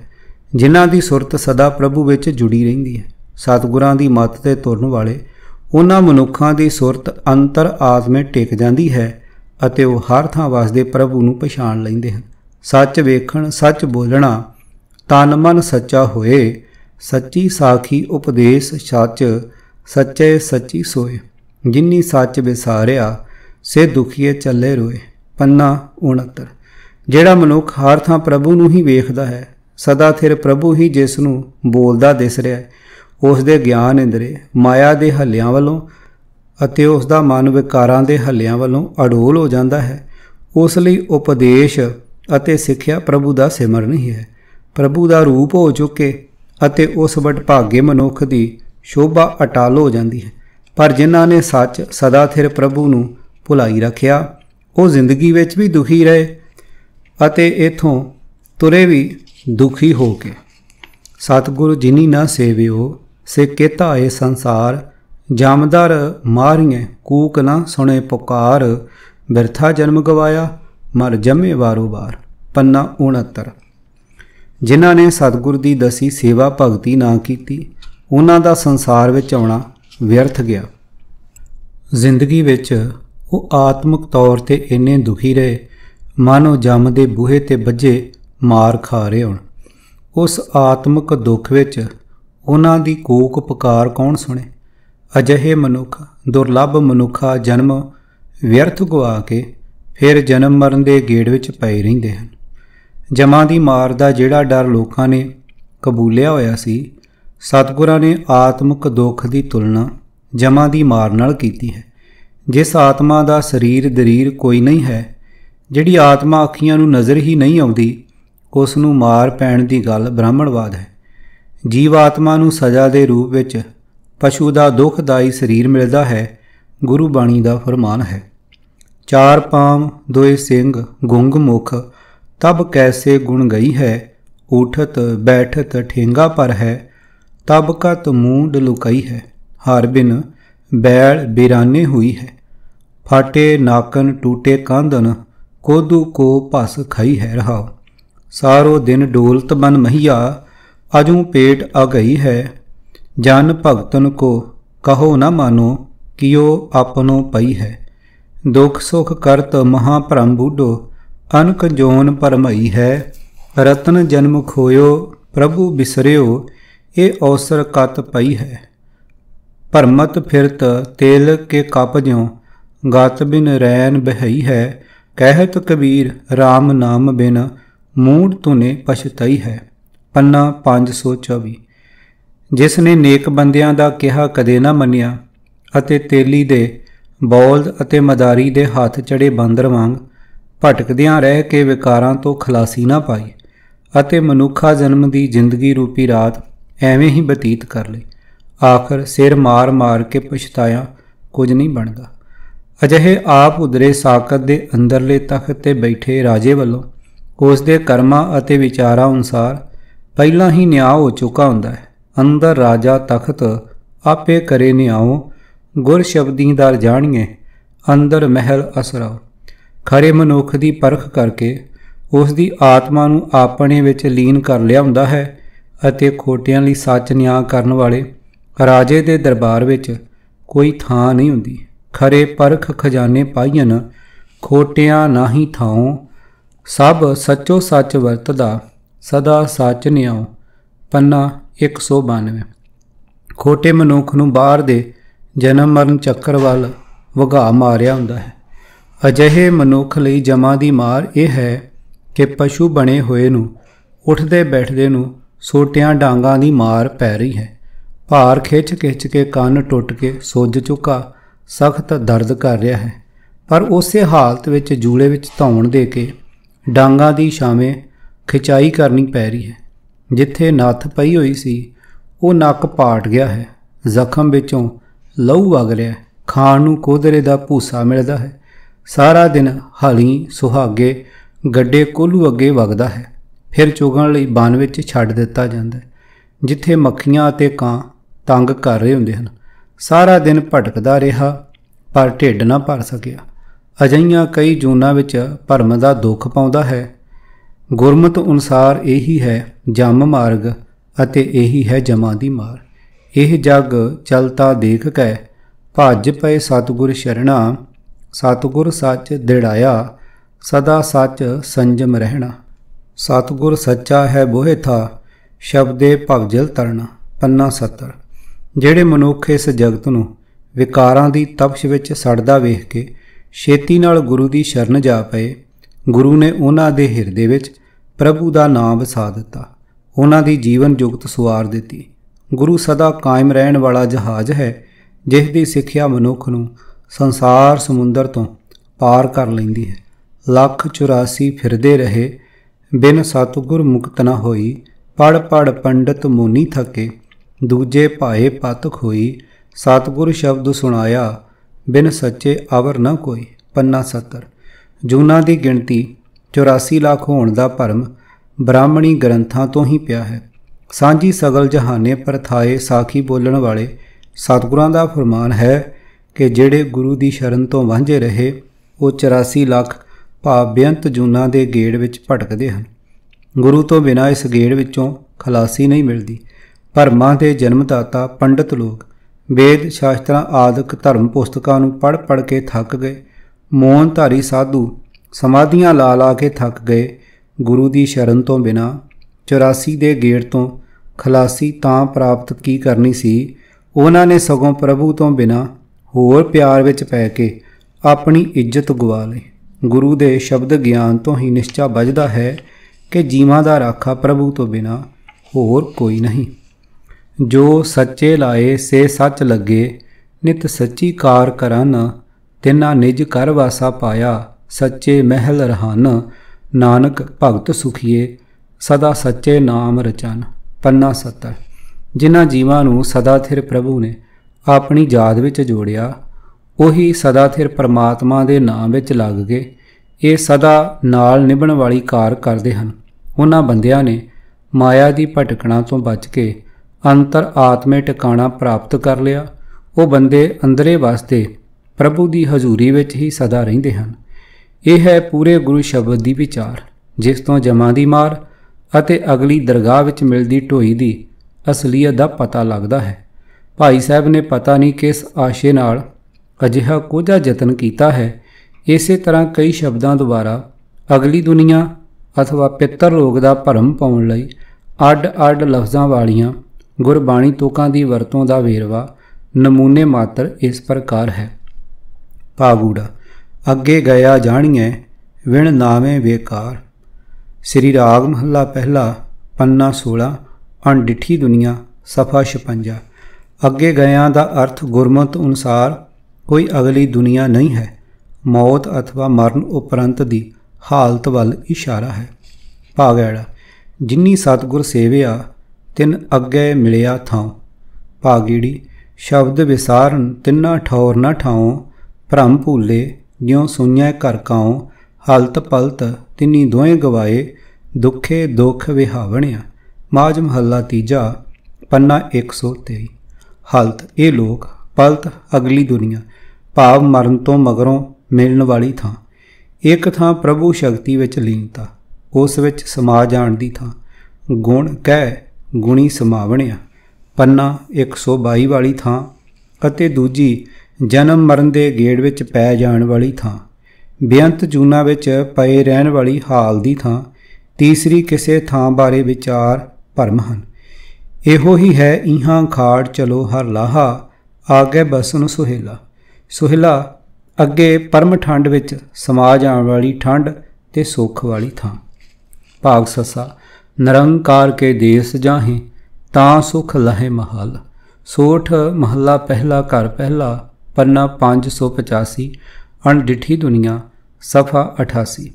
ਜਿਨ੍ਹਾਂ ਦੀ ਸੁਰਤ ਸਦਾ ਪ੍ਰਭੂ ਵਿੱਚ ਜੁੜੀ ਰਹਿੰਦੀ ਹੈ ਸਤਿਗੁਰਾਂ ਦੀ ਮੱਤ ਤੇ ਤੁਰਨ ਵਾਲੇ ਉਹਨਾਂ ਮਨੁੱਖਾਂ ਦੀ ਸੁਰਤ ਅੰਤਰ ਆਤਮੇ ਟਿਕ ਜਾਂਦੀ ਹੈ ਅਤੇ ਉਹ ਹਰ ਥਾਂ ਵਸਦੇ ਪ੍ਰਭੂ ਨੂੰ ਪਛਾਣ ਲੈਂਦੇ ਹਨ ਸੱਚ ਵੇਖਣ ਸੱਚ ਬੋਲਣਾ ਤਨ ਮਨ ਸੱਚਾ ਹੋਏ ਸੱਚੀ ਸਾਖੀ ਉਪਦੇਸ਼ ਸੱਚ ਸੱਚੇ ਸੱਚੀ ਸੋਏ ਜਿਨਨੀ ਸੱਚ ਵਿਸਾਰਿਆ ਸੇ ਦੁਖੀਏ ਚੱਲੇ ਰੋਏ ਪੰਨਾ 69 ਜਿਹੜਾ ਮਨੁੱਖ ਹਰ ਥਾਂ ਪ੍ਰਭੂ ਨੂੰ ਹੀ ਵੇਖਦਾ ਹੈ ਸਦਾ ਥਿਰ ਪ੍ਰਭੂ ਹੀ ਜਿਸ ਨੂੰ ਬੋਲਦਾ ਦਿਸ ਰਿਹਾ ਹੈ ਉਸ ਦੇ ਗਿਆਨ ਇੰਦਰੇ ਮਾਇਆ ਦੇ ਹੱਲਿਆਂ ਵੱਲੋਂ ਅਤੇ ਉਸ ਦਾ ਮਨ ਵਿਕਾਰਾਂ ਦੇ ਹੱਲਿਆਂ ਵੱਲੋਂ ਅਡੋਲ ਹੋ ਜਾਂਦਾ ਹੈ ਉਸ ਲਈ ਉਪਦੇਸ਼ ਅਤੇ ਸਿੱਖਿਆ ਪ੍ਰਭੂ ਦਾ ਸਿਮਰਨ ਹੀ ਹੈ ਪ੍ਰਭੂ ਦਾ ਰੂਪ ਹੋ ਚੁੱਕੇ ਅਤੇ ਉਸ ਭਾਗੇ ਮਨੁੱਖ ਦੀ ਸ਼ੋਭਾ ਅਟਾਲ ਹੋ ਜਾਂਦੀ ਹੈ ਪਰ ਜਿਨ੍ਹਾਂ ਨੇ ਸੱਚ ਸਦਾ ਥਿਰ ਪ੍ਰਭੂ ਨੂੰ ਭੁਲਾਈ ਰੱਖਿਆ ਉਹ ਜ਼ਿੰਦਗੀ ਵਿੱਚ ਵੀ ਦੁਖੀ ਰਹੇ ਅਤੇ ਇਥੋਂ ਤੁਰੇ ਵੀ ਦੁਖੀ ਹੋ ਕੇ ਸਤਿਗੁਰੂ ਜਿਨੀ ਨਾ ਸੇਵਿਓ ਸੇ ਕੇਤਾ ਏ ਸੰਸਾਰ ਜਾਮਦਰ ਮਾਰੀਏ ਕੂਕ ਨਾ ਸੁਣੇ ਪੁਕਾਰ ਬਿਰਥਾ ਜਨਮ ਗਵਾਇਆ ਮਰ ਜੰਮੇ ਵਾਰੋ ਵਾਰ ਪੰਨਾ 69 ਜਿਨ੍ਹਾਂ ਨੇ ਸਤਿਗੁਰ ਦੀ ਦਸੀ ਸੇਵਾ ਭਗਤੀ ਨਾ ਕੀਤੀ ਉਹਨਾਂ ਦਾ ਸੰਸਾਰ ਵਿੱਚ ਆਉਣਾ ਵਿਅਰਥ ਗਿਆ ਜ਼ਿੰਦਗੀ ਵਿੱਚ ਉਹ ਆਤਮਿਕ ਤੌਰ ਤੇ ਇੰਨੇ ਦੁਖੀ ਰਹੇ ਮਾਨੋ ਜੰਮ ਜਮ ਦੇ ਬੂਹੇ ਤੇ ਵੱਜੇ ਮਾਰ ਖਾ ਰਹੇ ਹੋਣ ਉਸ ਆਤਮਿਕ ਦੁੱਖ ਵਿੱਚ ਉਹਨਾਂ ਦੀ ਕੂਕ ਪੁਕਾਰ ਕੌਣ ਸੁਣੇ ਅਜਿਹੇ ਮਨੁੱਖ ਦੁਰਲੱਭ ਮਨੁੱਖਾ ਜਨਮ ਵਿਅਰਥ ਗਵਾ ਕੇ ਫਿਰ ਜਨਮ ਮਰਨ ਦੇ ਗੇੜ ਵਿੱਚ ਪਏ ਰਹਿੰਦੇ ਹਨ ਜਮਾਂ ਦੀ ਮਾਰ ਦਾ ਜਿਹੜਾ ਡਰ ਲੋਕਾਂ ਨੇ ਕਬੂਲਿਆ ਹੋਇਆ ਸੀ ਸਤਿਗੁਰਾਂ ਨੇ ਆਤਮਿਕ ਦੁੱਖ ਦੀ ਤੁਲਨਾ ਜਮਾਂ ਦੀ ਮਾਰ ਨਾਲ ਕੀਤੀ ਹੈ ਜਿਸ ਆਤਮਾ ਦਾ ਸਰੀਰ ਦਰੀਰ ਕੋਈ ਨਹੀਂ ਹੈ ਜਿਹੜੀ ਆਤਮਾ ਅੱਖੀਆਂ ਨੂੰ ਨਜ਼ਰ ਹੀ ਨਹੀਂ ਆਉਂਦੀ ਉਸ ਨੂੰ ਮਾਰ ਪੈਣ ਦੀ ਗੱਲ ਬ੍ਰਾਹਮਣਵਾਦ ਹੈ ਜੀਵ ਆਤਮਾ ਨੂੰ ਸਜ਼ਾ ਦੇ ਰੂਪ ਵਿੱਚ ਪਸ਼ੂ ਦਾ ਦੁਖਦਾਈ ਸਰੀਰ ਮਿਲਦਾ ਹੈ ਗੁਰੂ ਬਾਣੀ ਦਾ ਫਰਮਾਨ ਹੈ ਚਾਰ ਪਾਮ ਦੋਏ ਸਿੰਘ ਗੁੰਗ ਮੁਖ ਤਬ ਕੈਸੇ ਗੁਣ ਗਈ ਹੈ ਉਠਤ ਬੈਠਤ ਠੇਂਗਾ ਪਰ ਹੈ ਤਬ ਕਤ ਮੂੰਡ ਲੁਕਈ ਹੈ ਹਰ ਬਿਨ ਬੈਲ ਬਿਰਾਨੇ ਹੋਈ ਹੈ ਫਾਟੇ ਨਾਕਨ ਟੂਟੇ ਕੰਧਨ ਕੋਦੂ ਕੋ ਭਸ ਖਾਈ ਹੈ ਰਹਾ ਸਾਰੋ ਦਿਨ ਡੋਲਤ ਬਨ ਮਹੀਆ ਅਜੂ ਪੇਟ ਆ ਗਈ ਹੈ ਜਨ ਭਗਤਨ ਕੋ ਕਹੋ ਨਾ ਮਾਨੋ ਕਿਉ ਆਪਨੋ ਪਈ ਹੈ ਦੁਖ ਸੁਖ ਕਰਤ ਮਹਾ ਭ੍ਰਮ ਬੂਡੋ ਅਨਕ ਜੋਨ ਪਰਮਈ ਹੈ ਰਤਨ ਜਨਮ ਖੋਇਓ ਪ੍ਰਭੂ ਬਿਸਰਿਓ ਇਹ ਔਸਰ ਕਤ ਪਈ ਹੈ ਪਰਮਤ ਫਿਰਤ ਤੇਲ ਕੇ ਕਪ ਜਿਉ ਗਤ ਬਿਨ ਰੈਨ ਬਹਈ ਹੈ ਕਹਿਤ ਕਬੀਰ RAM ਨਾਮ ਬਿਨ ਮੂੜ ਤੁਨੇ ਪਛਤਈ ਹੈ ਪੰਨਾ 524 ਜਿਸ ਨੇ ਨੇਕ ਬੰਦਿਆਂ ਦਾ ਕਿਹਾ ਕਦੇ ਨਾ ਮੰਨਿਆ ਅਤੇ ਤੇਲੀ ਦੇ ਬੌਲਦ ਅਤੇ ਮਦਾਰੀ ਦੇ ਹੱਥ ਚੜੇ ਬਾਂਦਰ ਵਾਂਗ ਭਟਕਦਿਆਂ ਰਹਿ ਕੇ ਵਿਕਾਰਾਂ ਤੋਂ ਖਲਾਸੀ ਨਾ ਪਾਈ ਅਤੇ ਮਨੁੱਖਾ ਜਨਮ ਦੀ ਜ਼ਿੰਦਗੀ ਰੂਪੀ ਰਾਤ ਐਵੇਂ ਹੀ ਬਤੀਤ ਕਰ ਲਈ ਆਖਰ ਸਿਰ ਮਾਰ ਮਾਰ ਕੇ ਪਛਤਾਇਆ ਕੁਝ ਨਹੀਂ ਬਣਦਾ ਅਜਿਹੇ ਆਪ ਉਦਰੇ ਸਾਕਤ ਦੇ ਅੰਦਰਲੇ ਤਖਤ ਤੇ ਬੈਠੇ ਰਾਜੇ ਵੱਲੋਂ ਉਸ ਦੇ ਕਰਮਾਂ ਅਤੇ ਵਿਚਾਰਾਂ ਅਨੁਸਾਰ ਪਹਿਲਾਂ ਹੀ ਨਿਆਂ ਹੋ ਚੁੱਕਾ ਹੁੰਦਾ ਹੈ ਅੰਦਰ ਰਾਜਾ ਤਖਤ ਆਪੇ ਕਰੇ ਨਿਆਉ ਗੁਰ ਸ਼ਬਦੀ ਦਾ ਜਾਣੀਏ ਅੰਦਰ ਮਹਿਲ ਅਸਰਾ ਖਰੇ ਮਨੁੱਖ ਦੀ ਪਰਖ ਕਰਕੇ ਉਸ ਦੀ ਆਤਮਾ ਨੂੰ ਆਪਣੇ ਵਿੱਚ ਲੀਨ ਕਰ ਲਿਆ ਹੁੰਦਾ ਹੈ ਅਤੇ ਖੋਟਿਆਂ ਲਈ ਸੱਚ ਨਿਆਂ ਕਰਨ ਵਾਲੇ ਰਾਜੇ ਦੇ ਦਰਬਾਰ ਵਿੱਚ ਕੋਈ ਥਾਂ ਨਹੀਂ ਹੁੰਦੀ ਖਰੇ ਪਰਖ ਖਜ਼ਾਨੇ ਪਾਈਨ ਖੋਟਿਆਂ ਨਾਹੀ ਥਾਉ ਸਭ ਸੱਚੋ ਸੱਚ ਵਰਤਦਾ ਸਦਾ ਸੱਚ ਨਿਆਉ ਪੰਨਾ 192 ਖੋਟੇ ਮਨੁੱਖ ਨੂੰ ਬਾਹਰ ਦੇ ਜਨਮ ਮਰਨ ਚੱਕਰ ਵੱਲ ਵਗਾ ਮਾਰਿਆ ਹੁੰਦਾ ਹੈ ਅਜਿਹੇ ਮਨੁੱਖ ਲਈ ਜਮਾ ਦੀ ਮਾਰ ਇਹ ਹੈ ਕਿ ਪਸ਼ੂ ਬਣੇ ਹੋਏ ਨੂੰ ਉੱਠਦੇ ਬੈਠਦੇ ਨੂੰ ਸੋਟਿਆਂ ਡਾਂਗਾਂ ਦੀ ਮਾਰ ਪੈ ਰਹੀ ਹੈ ਭਾਰ ਖਿੱਚ ਖਿੱਚ ਕੇ ਕੰਨ ਟੁੱਟ ਕੇ ਸੁੱਜ ਚੁੱਕਾ ਸਖਤ ਦਰਦ ਕਰ ਰਿਹਾ ਹੈ ਪਰ ਉਸੇ ਹਾਲਤ ਵਿੱਚ ਜੂਲੇ ਵਿੱਚ ਧੌਣ ਦੇ ਕੇ ਡਾਂਗਾ ਦੀ ਛਾਵੇਂ ਖਿਚਾਈ ਕਰਨੀ ਪੈ ਰਹੀ ਹੈ ਜਿੱਥੇ ਨੱਥ ਪਈ ਹੋਈ ਸੀ ਉਹ ਨੱਕ ਪਾਟ ਗਿਆ ਹੈ ਜ਼ਖਮ ਵਿੱਚੋਂ ਲਹੂ ਵਗ ਰਿਹਾ ਖਾਣ ਨੂੰ ਕੋਧਰੇ ਦਾ ਭੂਸਾ ਮਿਲਦਾ ਹੈ ਸਾਰਾ ਦਿਨ ਹਲੀ ਸੁਹਾਗੇ ਗੱਡੇ ਕੋਲੂ ਅੱਗੇ ਵਗਦਾ ਹੈ ਫਿਰ ਚੋਗਣ ਲਈ ਬਨ ਵਿੱਚ ਛੱਡ ਦਿੱਤਾ ਜਾਂਦਾ ਹੈ ਜਿੱਥੇ ਮੱਖੀਆਂ ਅਤੇ ਕਾਂ ਤੰਗ ਕਰ ਰਹੇ ਹੁੰਦੇ ਹਨ ਸਾਰਾ ਦਿਨ ਭਟਕਦਾ ਰਿਹਾ ਪਰ ਢਿੱਡ ਨਾ ਭਰ ਸਕਿਆ ਅਜਈਆਂ ਕਈ ਜੂਨਾ ਵਿੱਚ ਭਰਮ ਦਾ ਦੁੱਖ ਪਾਉਂਦਾ ਹੈ ਗੁਰਮਤ ਅਨੁਸਾਰ ਇਹੀ ਹੈ ਜਮ ਮਾਰਗ ਅਤੇ ਇਹੀ ਹੈ ਜਮਾਂ ਦੀ ਮਾਰ ਇਹ ਜਗ ਚਲਤਾ ਦੇਖ ਕੇ ਭੱਜ ਪਏ ਸਤਗੁਰ ਸ਼ਰਣਾ ਸਤਗੁਰ ਸੱਚ ਦਿੜਾਇਆ ਸਦਾ ਸੱਚ ਸੰਜਮ ਰਹਿਣਾ ਸਤਗੁਰ ਸੱਚਾ ਹੈ ਥਾ ਸ਼ਬਦੇ ਭਵਜਲ ਤਰਨਾ ਪੰਨਾ 70 ਜਿਹੜੇ ਮਨੁੱਖ ਇਸ ਜਗਤ ਨੂੰ ਵਿਕਾਰਾਂ ਦੀ ਤਪਸ਼ ਵਿੱਚ ਸੜਦਾ ਵੇਖ ਕੇ ਛੇਤੀ ਨਾਲ ਗੁਰੂ ਦੀ ਸ਼ਰਨ ਜਾ ਪਏ ਗੁਰੂ ਨੇ ਉਹਨਾਂ ਦੇ ਹਿਰਦੇ ਵਿੱਚ ਪ੍ਰਭੂ ਦਾ ਨਾਮ ਵਸਾ ਦਿੱਤਾ ਉਹਨਾਂ ਦੀ ਜੀਵਨ ਜੁਗਤ ਸਵਾਰ ਦਿੱਤੀ ਗੁਰੂ ਸਦਾ ਕਾਇਮ ਰਹਿਣ ਵਾਲਾ ਜਹਾਜ਼ ਹੈ ਜਿਸ ਦੀ ਸਿੱਖਿਆ ਮਨੁੱਖ ਨੂੰ ਸੰਸਾਰ ਸਮੁੰਦਰ ਤੋਂ ਪਾਰ ਕਰ ਲੈਂਦੀ ਹੈ ਲੱਖ 84 ਫਿਰਦੇ ਰਹੇ ਬਿਨ ਸਤਗੁਰ ਮੁਕਤ ਨਾ ਹੋਈ ਪੜ ਪੜ ਪੰਡਤ ਮੋਨੀ ਥਕੇ ਦੂਜੇ ਭਾਏ ਪਤ ਹੋਈ ਸਤਗੁਰ ਸ਼ਬਦ ਸੁਣਾਇਆ ਬਿਨ ਸੱਚੇ ਅਵਰ ਨ ਕੋਈ ਪੰਨਾ 70 ਜੂਨਾ ਦੀ ਗਿਣਤੀ 84 ਲੱਖ ਹੋਣ ਦਾ ਭਰਮ ਬ੍ਰਾਹਮਣੀ ਗ੍ਰੰਥਾਂ ਤੋਂ ਹੀ ਪਿਆ ਹੈ ਸਾਂਝੀ ਸਗਲ ਜਹਾਨੇ ਪਰਥਾਏ ਸਾਖੀ ਬੋਲਣ ਵਾਲੇ ਸਤਗੁਰਾਂ ਦਾ ਫਰਮਾਨ ਹੈ ਕਿ ਜਿਹੜੇ ਗੁਰੂ ਦੀ ਸ਼ਰਨ ਤੋਂ ਵਾਂਝੇ ਰਹੇ ਉਹ 84 ਲੱਖ ਭਾਵ ਬੇਅੰਤ ਜੂਨਾ ਦੇ ਗੇੜ ਵਿੱਚ ਭਟਕਦੇ ਹਨ ਗੁਰੂ ਤੋਂ ਬਿਨਾਂ ਇਸ ਗੇੜ ਵਿੱਚੋਂ ਖਲਾਸੀ ਨਹੀਂ ਮਿਲਦੀ ਮਾਂ ਦੇ ਜਨਮਦਾਤਾ ਪੰਡਤ ਲੋਕ ਵੇਦ ਸ਼ਾਸਤਰਾਂ ਆਦਿਕ ਧਰਮ ਪੁਸਤਕਾਂ ਨੂੰ ਪੜ੍ਹ ਪੜ੍ਹ ਕੇ ਥੱਕ ਗਏ ਧਾਰੀ ਸਾਧੂ ਸਮਾਧੀਆਂ ਲਾ ਲਾ ਕੇ ਥੱਕ ਗਏ ਗੁਰੂ ਦੀ ਸ਼ਰਨ ਤੋਂ ਬਿਨਾ 84 ਦੇ ਗੇੜ ਤੋਂ ਖਲਾਸੀ ਤਾਂ ਪ੍ਰਾਪਤ ਕੀ ਕਰਨੀ ਸੀ ਉਹਨਾਂ ਨੇ ਸਗੋਂ ਪ੍ਰਭੂ ਤੋਂ ਬਿਨਾ ਹੋਰ ਪਿਆਰ ਵਿੱਚ ਪੈ ਕੇ ਆਪਣੀ ਇੱਜ਼ਤ ਗਵਾ ਲਈ ਗੁਰੂ ਦੇ ਸ਼ਬਦ ਗਿਆਨ ਤੋਂ ਹੀ ਨਿਸ਼ਚਾ ਵੱਜਦਾ ਹੈ ਕਿ ਜੀਵਾਂ ਦਾ ਰਾਖਾ ਪ੍ਰਭੂ ਤੋਂ ਬਿਨਾ ਹੋਰ ਕੋਈ ਨਹੀਂ ਜੋ ਸੱਚੇ ਲਾਏ ਸੇ ਸੱਚ ਲੱਗੇ ਨਿਤ ਸੱਚੀ ਕਾਰ ਕਰਨ ਤਿਨਾ ਨਿਜ ਕਰ ਵਾਸਾ ਪਾਇਆ ਸੱਚੇ ਮਹਿਲ ਰਹਾਨ ਨਾਨਕ ਭਗਤ ਸੁਖੀਏ ਸਦਾ ਸੱਚੇ ਨਾਮ ਰਚਨ ਪੰਨਾ 70 ਜਿਨ੍ਹਾਂ ਜੀਵਾਂ ਨੂੰ ਸਦਾ ਥਿਰ ਪ੍ਰਭੂ ਨੇ ਆਪਣੀ ਯਾਦ ਵਿੱਚ ਜੋੜਿਆ ਉਹੀ ਸਦਾ ਥਿਰ ਪਰਮਾਤਮਾ ਦੇ ਨਾਮ ਵਿੱਚ ਲੱਗ ਗਏ ਇਹ ਸਦਾ ਨਾਲ ਨਿਭਣ ਵਾਲੀ ਕਾਰ ਕਰਦੇ ਹਨ ਉਹਨਾਂ ਬੰਦਿਆਂ ਨੇ ਮਾਇਆ ਦੀ ਭਟਕਣਾ ਤੋਂ ਬਚ ਕੇ ਅੰਤਰ ਆਤਮੇ ਟਿਕਾਣਾ ਪ੍ਰਾਪਤ ਕਰ ਲਿਆ ਉਹ ਬੰਦੇ ਅੰਦਰੇ ਵਾਸਤੇ ਪ੍ਰਭੂ ਦੀ ਹਜ਼ੂਰੀ ਵਿੱਚ ਹੀ ਸਦਾ ਰਹਿੰਦੇ ਹਨ ਇਹ ਹੈ ਪੂਰੇ ਗੁਰੂ ਸ਼ਬਦ ਦੀ ਵਿਚਾਰ ਜਿਸ ਤੋਂ ਜਮਾਂ ਦੀ ਮਾਰ ਅਤੇ ਅਗਲੀ ਦਰਗਾਹ ਵਿੱਚ ਮਿਲਦੀ ਢੋਈ ਦੀ ਅਸਲੀਅਤ ਦਾ ਪਤਾ ਲੱਗਦਾ ਹੈ ਭਾਈ ਸਾਹਿਬ ਨੇ ਪਤਾ ਨਹੀਂ ਕਿਸ ਆਸ਼ੇ ਨਾਲ ਅਜਿਹਾ ਕੋਝਾ ਯਤਨ ਕੀਤਾ ਹੈ ਇਸੇ ਤਰ੍ਹਾਂ ਕਈ ਸ਼ਬਦਾਂ ਦੁਆਰਾ ਅਗਲੀ ਦੁਨੀਆ ਅਥਵਾ ਪਿੱਤਰ ਲੋਕ ਦਾ ਭਰਮ ਪਾਉਣ ਲਈ ਅੱਡ-ਅੱਡ ਲਫ਼ਜ਼ਾਂ ਵਾਲੀਆਂ ਗੁਰਬਾਣੀ ਤੋਕਾਂ ਦੀ ਵਰਤੋਂ ਦਾ ਵੇਰਵਾ ਨਮੂਨੇ ਮਾਤਰ ਇਸ ਪ੍ਰਕਾਰ ਹੈ ਪਾਗੂੜਾ ਅੱਗੇ ਗਿਆ ਜਾਣੀਐ ਵਿਣ ਨਾਵੇਂ ਬੇਕਾਰ ਸ੍ਰੀ ਰਾਗ ਮਹੱਲਾ ਪਹਿਲਾ ਪੰਨਾ 16 ਡਿੱਠੀ ਦੁਨੀਆ ਸਫਾ 56 ਅੱਗੇ ਗਿਆ ਦਾ ਅਰਥ ਗੁਰਮਤ ਅਨੁਸਾਰ ਕੋਈ ਅਗਲੀ ਦੁਨੀਆ ਨਹੀਂ ਹੈ ਮੌਤ ਅਥਵਾ ਮਰਨ ਉਪਰੰਤ ਦੀ ਹਾਲਤ ਵੱਲ ਇਸ਼ਾਰਾ ਹੈ ਭਾਗੜਾ ਜਿਨਨੀ ਸਤਗੁਰ ਸੇਵਿਆ ਤਿੰਨ ਅੱਗੇ ਮਿਲਿਆ ਥਾਂ ਭਾਗੀੜੀ ਸ਼ਬਦ ਵਿਸਾਰਨ ਤਿੰਨਾ ਠੌਰ ਨਾ ਠਾਉ ਭ੍ਰਮ ਭੂਲੇ ਜਿਉ ਸੁਣਿਆ ਘਰ ਕਾਉ ਹਲਤ ਪਲਤ ਤਿਨੀ ਦੋਏ ਗਵਾਏ ਦੁਖੇ ਦੁਖ ਵਿਹਾਵਣਿਆ ਮਾਜ ਮਹੱਲਾ ਤੀਜਾ ਪੰਨਾ 123 ਹਲਤ ਇਹ ਲੋਕ ਪਲਤ ਅਗਲੀ ਦੁਨੀਆ ਭਾਵ ਮਰਨ ਤੋਂ ਮਗਰੋਂ ਮਿਲਣ ਵਾਲੀ ਥਾਂ ਇੱਕ ਥਾਂ ਪ੍ਰਭੂ ਸ਼ਕਤੀ ਵਿੱਚ ਲੀਨਤਾ ਉਸ ਵਿੱਚ ਸਮਾ ਜਾਣ ਦੀ ਥਾਂ ਗੁਣ ਕਹਿ ਗੁਣੀ ਸਮਾਵਣਿਆ ਪੰਨਾ 122 ਵਾਲੀ ਥਾਂ ਅਤੇ ਦੂਜੀ ਜਨਮ ਮਰਨ ਦੇ ਗੇੜ ਵਿੱਚ ਪੈ ਜਾਣ ਵਾਲੀ ਥਾਂ ਬੇਅੰਤ ਜੂਨਾ ਵਿੱਚ ਪਏ ਰਹਿਣ ਵਾਲੀ ਹਾਲ ਦੀ ਥਾਂ ਤੀਸਰੀ ਕਿਸੇ ਥਾਂ ਬਾਰੇ ਵਿਚਾਰ ਭਰਮ ਹਨ ਇਹੋ ਹੀ ਹੈ ਇਹਾਂ ਖਾੜ ਚਲੋ ਹਰ ਲਾਹਾ ਆਗੇ ਬਸਨ ਸੁਹੇਲਾ ਸੁਹੇਲਾ ਅੱਗੇ ਪਰਮ ਠੰਡ ਵਿੱਚ ਸਮਾ ਜਾਣ ਵਾਲੀ ਠੰਡ ਤੇ ਸੁੱਖ ਵਾਲੀ ਥਾਂ ਭਾਗ ਸਸਾ ਨਿਰੰਕਾਰ ਕੇ ਦੇਸ ਜਾਹੇ ਤਾਂ ਸੁਖ ਲਹੇ ਮਹਲ ਸੋਠ ਮਹੱਲਾ ਪਹਿਲਾ ਘਰ ਪਹਿਲਾ ਪੰਨਾ 585 ਅਣਡਿਠੀ ਦੁਨੀਆ ਸਫਾ 88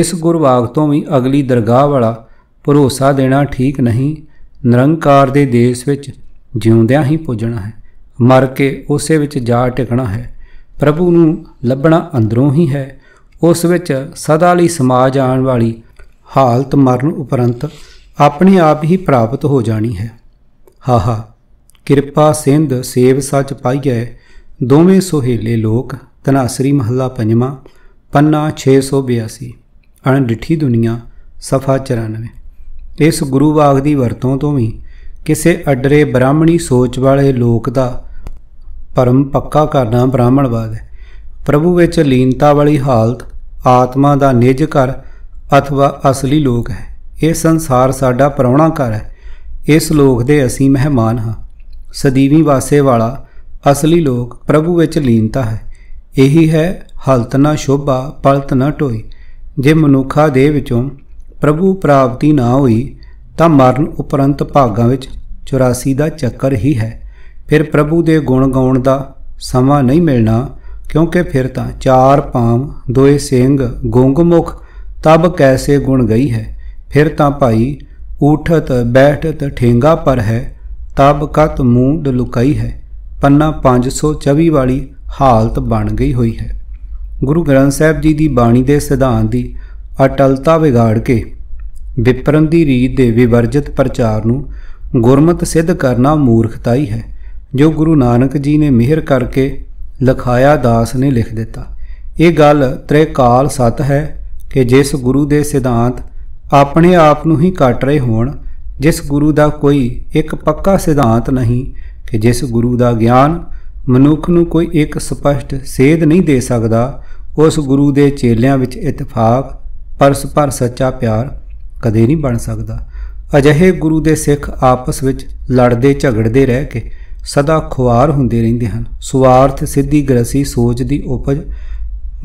ਇਸ ਗੁਰਵਾਗ ਤੋਂ ਵੀ ਅਗਲੀ ਦਰਗਾਹ ਵਾਲਾ ਭਰੋਸਾ ਦੇਣਾ ਠੀਕ ਨਹੀਂ ਨਿਰੰਕਾਰ ਦੇ ਦੇਸ਼ ਵਿੱਚ ਜਿਉਂਦਿਆਂ ਹੀ ਪੁੱਜਣਾ ਹੈ ਮਰ ਕੇ ਉਸੇ ਵਿੱਚ ਜਾ ਟਿਕਣਾ ਹੈ ਪ੍ਰਭੂ ਨੂੰ ਲੱਭਣਾ ਅੰਦਰੋਂ ਹੀ ਹੈ ਉਸ ਵਿੱਚ ਸਦਾ ਲਈ ਸਮਾਜ ਜਾਣ ਵਾਲੀ ਹਾਲਤ ਮਰਨ ਉਪਰੰਤ ਆਪਣੇ ਆਪ ਹੀ ਪ੍ਰਾਪਤ ਹੋ ਜਾਣੀ ਹੈ ਹਾ ਹਾ ਕਿਰਪਾ ਸਿੰਧ ਸੇਵ ਸੱਚ ਪਾਈਐ ਦੋਵੇਂ ਸੋਹੇਲੇ ਲੋਕ ਤਨਾਸਰੀ ਮਹੱਲਾ ਪੰਜਵਾਂ ਪੰਨਾ 682 ਅਣ ਡਿਠੀ ਦੁਨੀਆ ਸਫਾ 94 ਇਸ ਗੁਰੂ ਬਾਗ ਦੀ ਵਰਤੋਂ ਤੋਂ ਵੀ ਕਿਸੇ ਅਡਰੇ ਬ੍ਰਾਹਮਣੀ ਸੋਚ ਵਾਲੇ ਲੋਕ ਦਾ ਪਰਮ ਪੱਕਾ ਕਰਨਾ ਬ੍ਰਾਹਮਣਵਾਦ ਹੈ ਪ੍ਰਭੂ ਵਿੱਚ ਲੀਨਤਾ ਵਾਲੀ ਹਾਲਤ ਆਤਮਾ ਦਾ ਨਿਜ ਕਰ ਅਥਵਾ ਅਸਲੀ ਲੋਕ ਹੈ ਇਹ ਸੰਸਾਰ ਸਾਡਾ ਪਰੌਣਾ ਘਰ ਹੈ ਇਸ ਲੋਕ ਦੇ ਅਸੀਂ ਮਹਿਮਾਨ ਹਾਂ ਸਦੀਵੀ ਵਾਸੇ ਵਾਲਾ ਅਸਲੀ ਲੋਕ ਪ੍ਰਭੂ ਵਿੱਚ ਲੀਨਤਾ ਹੈ ਇਹੀ ਹੈ ਹਲਤ ਨਾ ਸ਼ੋਭਾ ਪਲਤ ਨਾ ਟੋਈ ਜੇ ਮਨੁੱਖਾ ਦੇ ਵਿੱਚੋਂ ਪ੍ਰਭੂ ਪ੍ਰਾਪਤੀ ਨਾ ਹੋਈ ਤਾਂ ਮਰਨ ਉਪਰੰਤ ਭਾਗਾਂ ਵਿੱਚ 84 ਦਾ ਚੱਕਰ ਹੀ ਹੈ ਫਿਰ ਪ੍ਰਭੂ ਦੇ ਗੁਣ ਗਾਉਣ ਦਾ ਸਮਾਂ ਨਹੀਂ ਮਿਲਣਾ ਕਿਉਂਕਿ ਫਿਰ ਤਾਂ ਚਾਰ ਪਾਮ ਦੋਏ ਸਿੰਘ ਗੁੰਗਮੁਖ ਤਬ ਕੈਸੇ ਗੁਣ ਗਈ ਹੈ ਫਿਰ ਤਾਂ ਭਾਈ ਉਠਤ ਬੈਠਤ ਠੇਂਗਾ ਪਰ ਹੈ ਤਬ ਕਤ ਮੂੰਡ ਲੁਕਾਈ ਹੈ ਪੰਨਾ 524 ਵਾਲੀ ਹਾਲਤ ਬਣ ਗਈ ਹੋਈ ਹੈ ਗੁਰੂ ਗ੍ਰੰਥ ਸਾਹਿਬ ਜੀ ਦੀ ਬਾਣੀ ਦੇ ਸਿਧਾਂਤ ਦੀ ਅਟਲਤਾ ਵਿਗਾੜ ਕੇ ਵਿਪਰਨ ਦੀ ਰੀਤ ਦੇ ਵਿਵਰਜਿਤ ਪ੍ਰਚਾਰ ਨੂੰ ਗੁਰਮਤ ਸਿੱਧ ਕਰਨਾ ਮੂਰਖਤਾਈ ਹੈ ਜੋ ਗੁਰੂ ਨਾਨਕ ਜੀ ਨੇ ਮਿਹਰ ਕਰਕੇ ਲਖਾਇਆ ਦਾਸ ਨੇ ਲਿਖ ਦਿੱਤਾ ਇਹ ਗੱਲ ਤ੍ਰੈਕਾਲ ਸਤ ਹੈ ਕਿ ਜਿਸ ਗੁਰੂ ਦੇ ਸਿਧਾਂਤ ਆਪਣੇ ਆਪ ਨੂੰ ਹੀ ਕੱਟ ਰਹੇ ਹੋਣ ਜਿਸ ਗੁਰੂ ਦਾ ਕੋਈ ਇੱਕ ਪੱਕਾ ਸਿਧਾਂਤ ਨਹੀਂ ਕਿ ਜਿਸ ਗੁਰੂ ਦਾ ਗਿਆਨ ਮਨੁੱਖ ਨੂੰ ਕੋਈ ਇੱਕ ਸਪਸ਼ਟ ਸੇਧ ਨਹੀਂ ਦੇ ਸਕਦਾ ਉਸ ਗੁਰੂ ਦੇ ਚੇਲਿਆਂ ਵਿੱਚ ਇਤਫਾਕ ਪਰਸਪਰ ਸੱਚਾ ਪਿਆਰ ਕਦੇ ਨਹੀਂ ਬਣ ਸਕਦਾ ਅਜਿਹੇ ਗੁਰੂ ਦੇ ਸਿੱਖ ਆਪਸ ਵਿੱਚ ਲੜਦੇ ਝਗੜਦੇ ਰਹਿ ਕੇ ਸਦਾ ਖੁਆਰ ਹੁੰਦੇ ਰਹਿੰਦੇ ਹਨ ਸੁਆਰਥ ਸਿੱਧੀ ਗ੍ਰਸੀ ਸੋਚ ਦੀ ਉਪਜ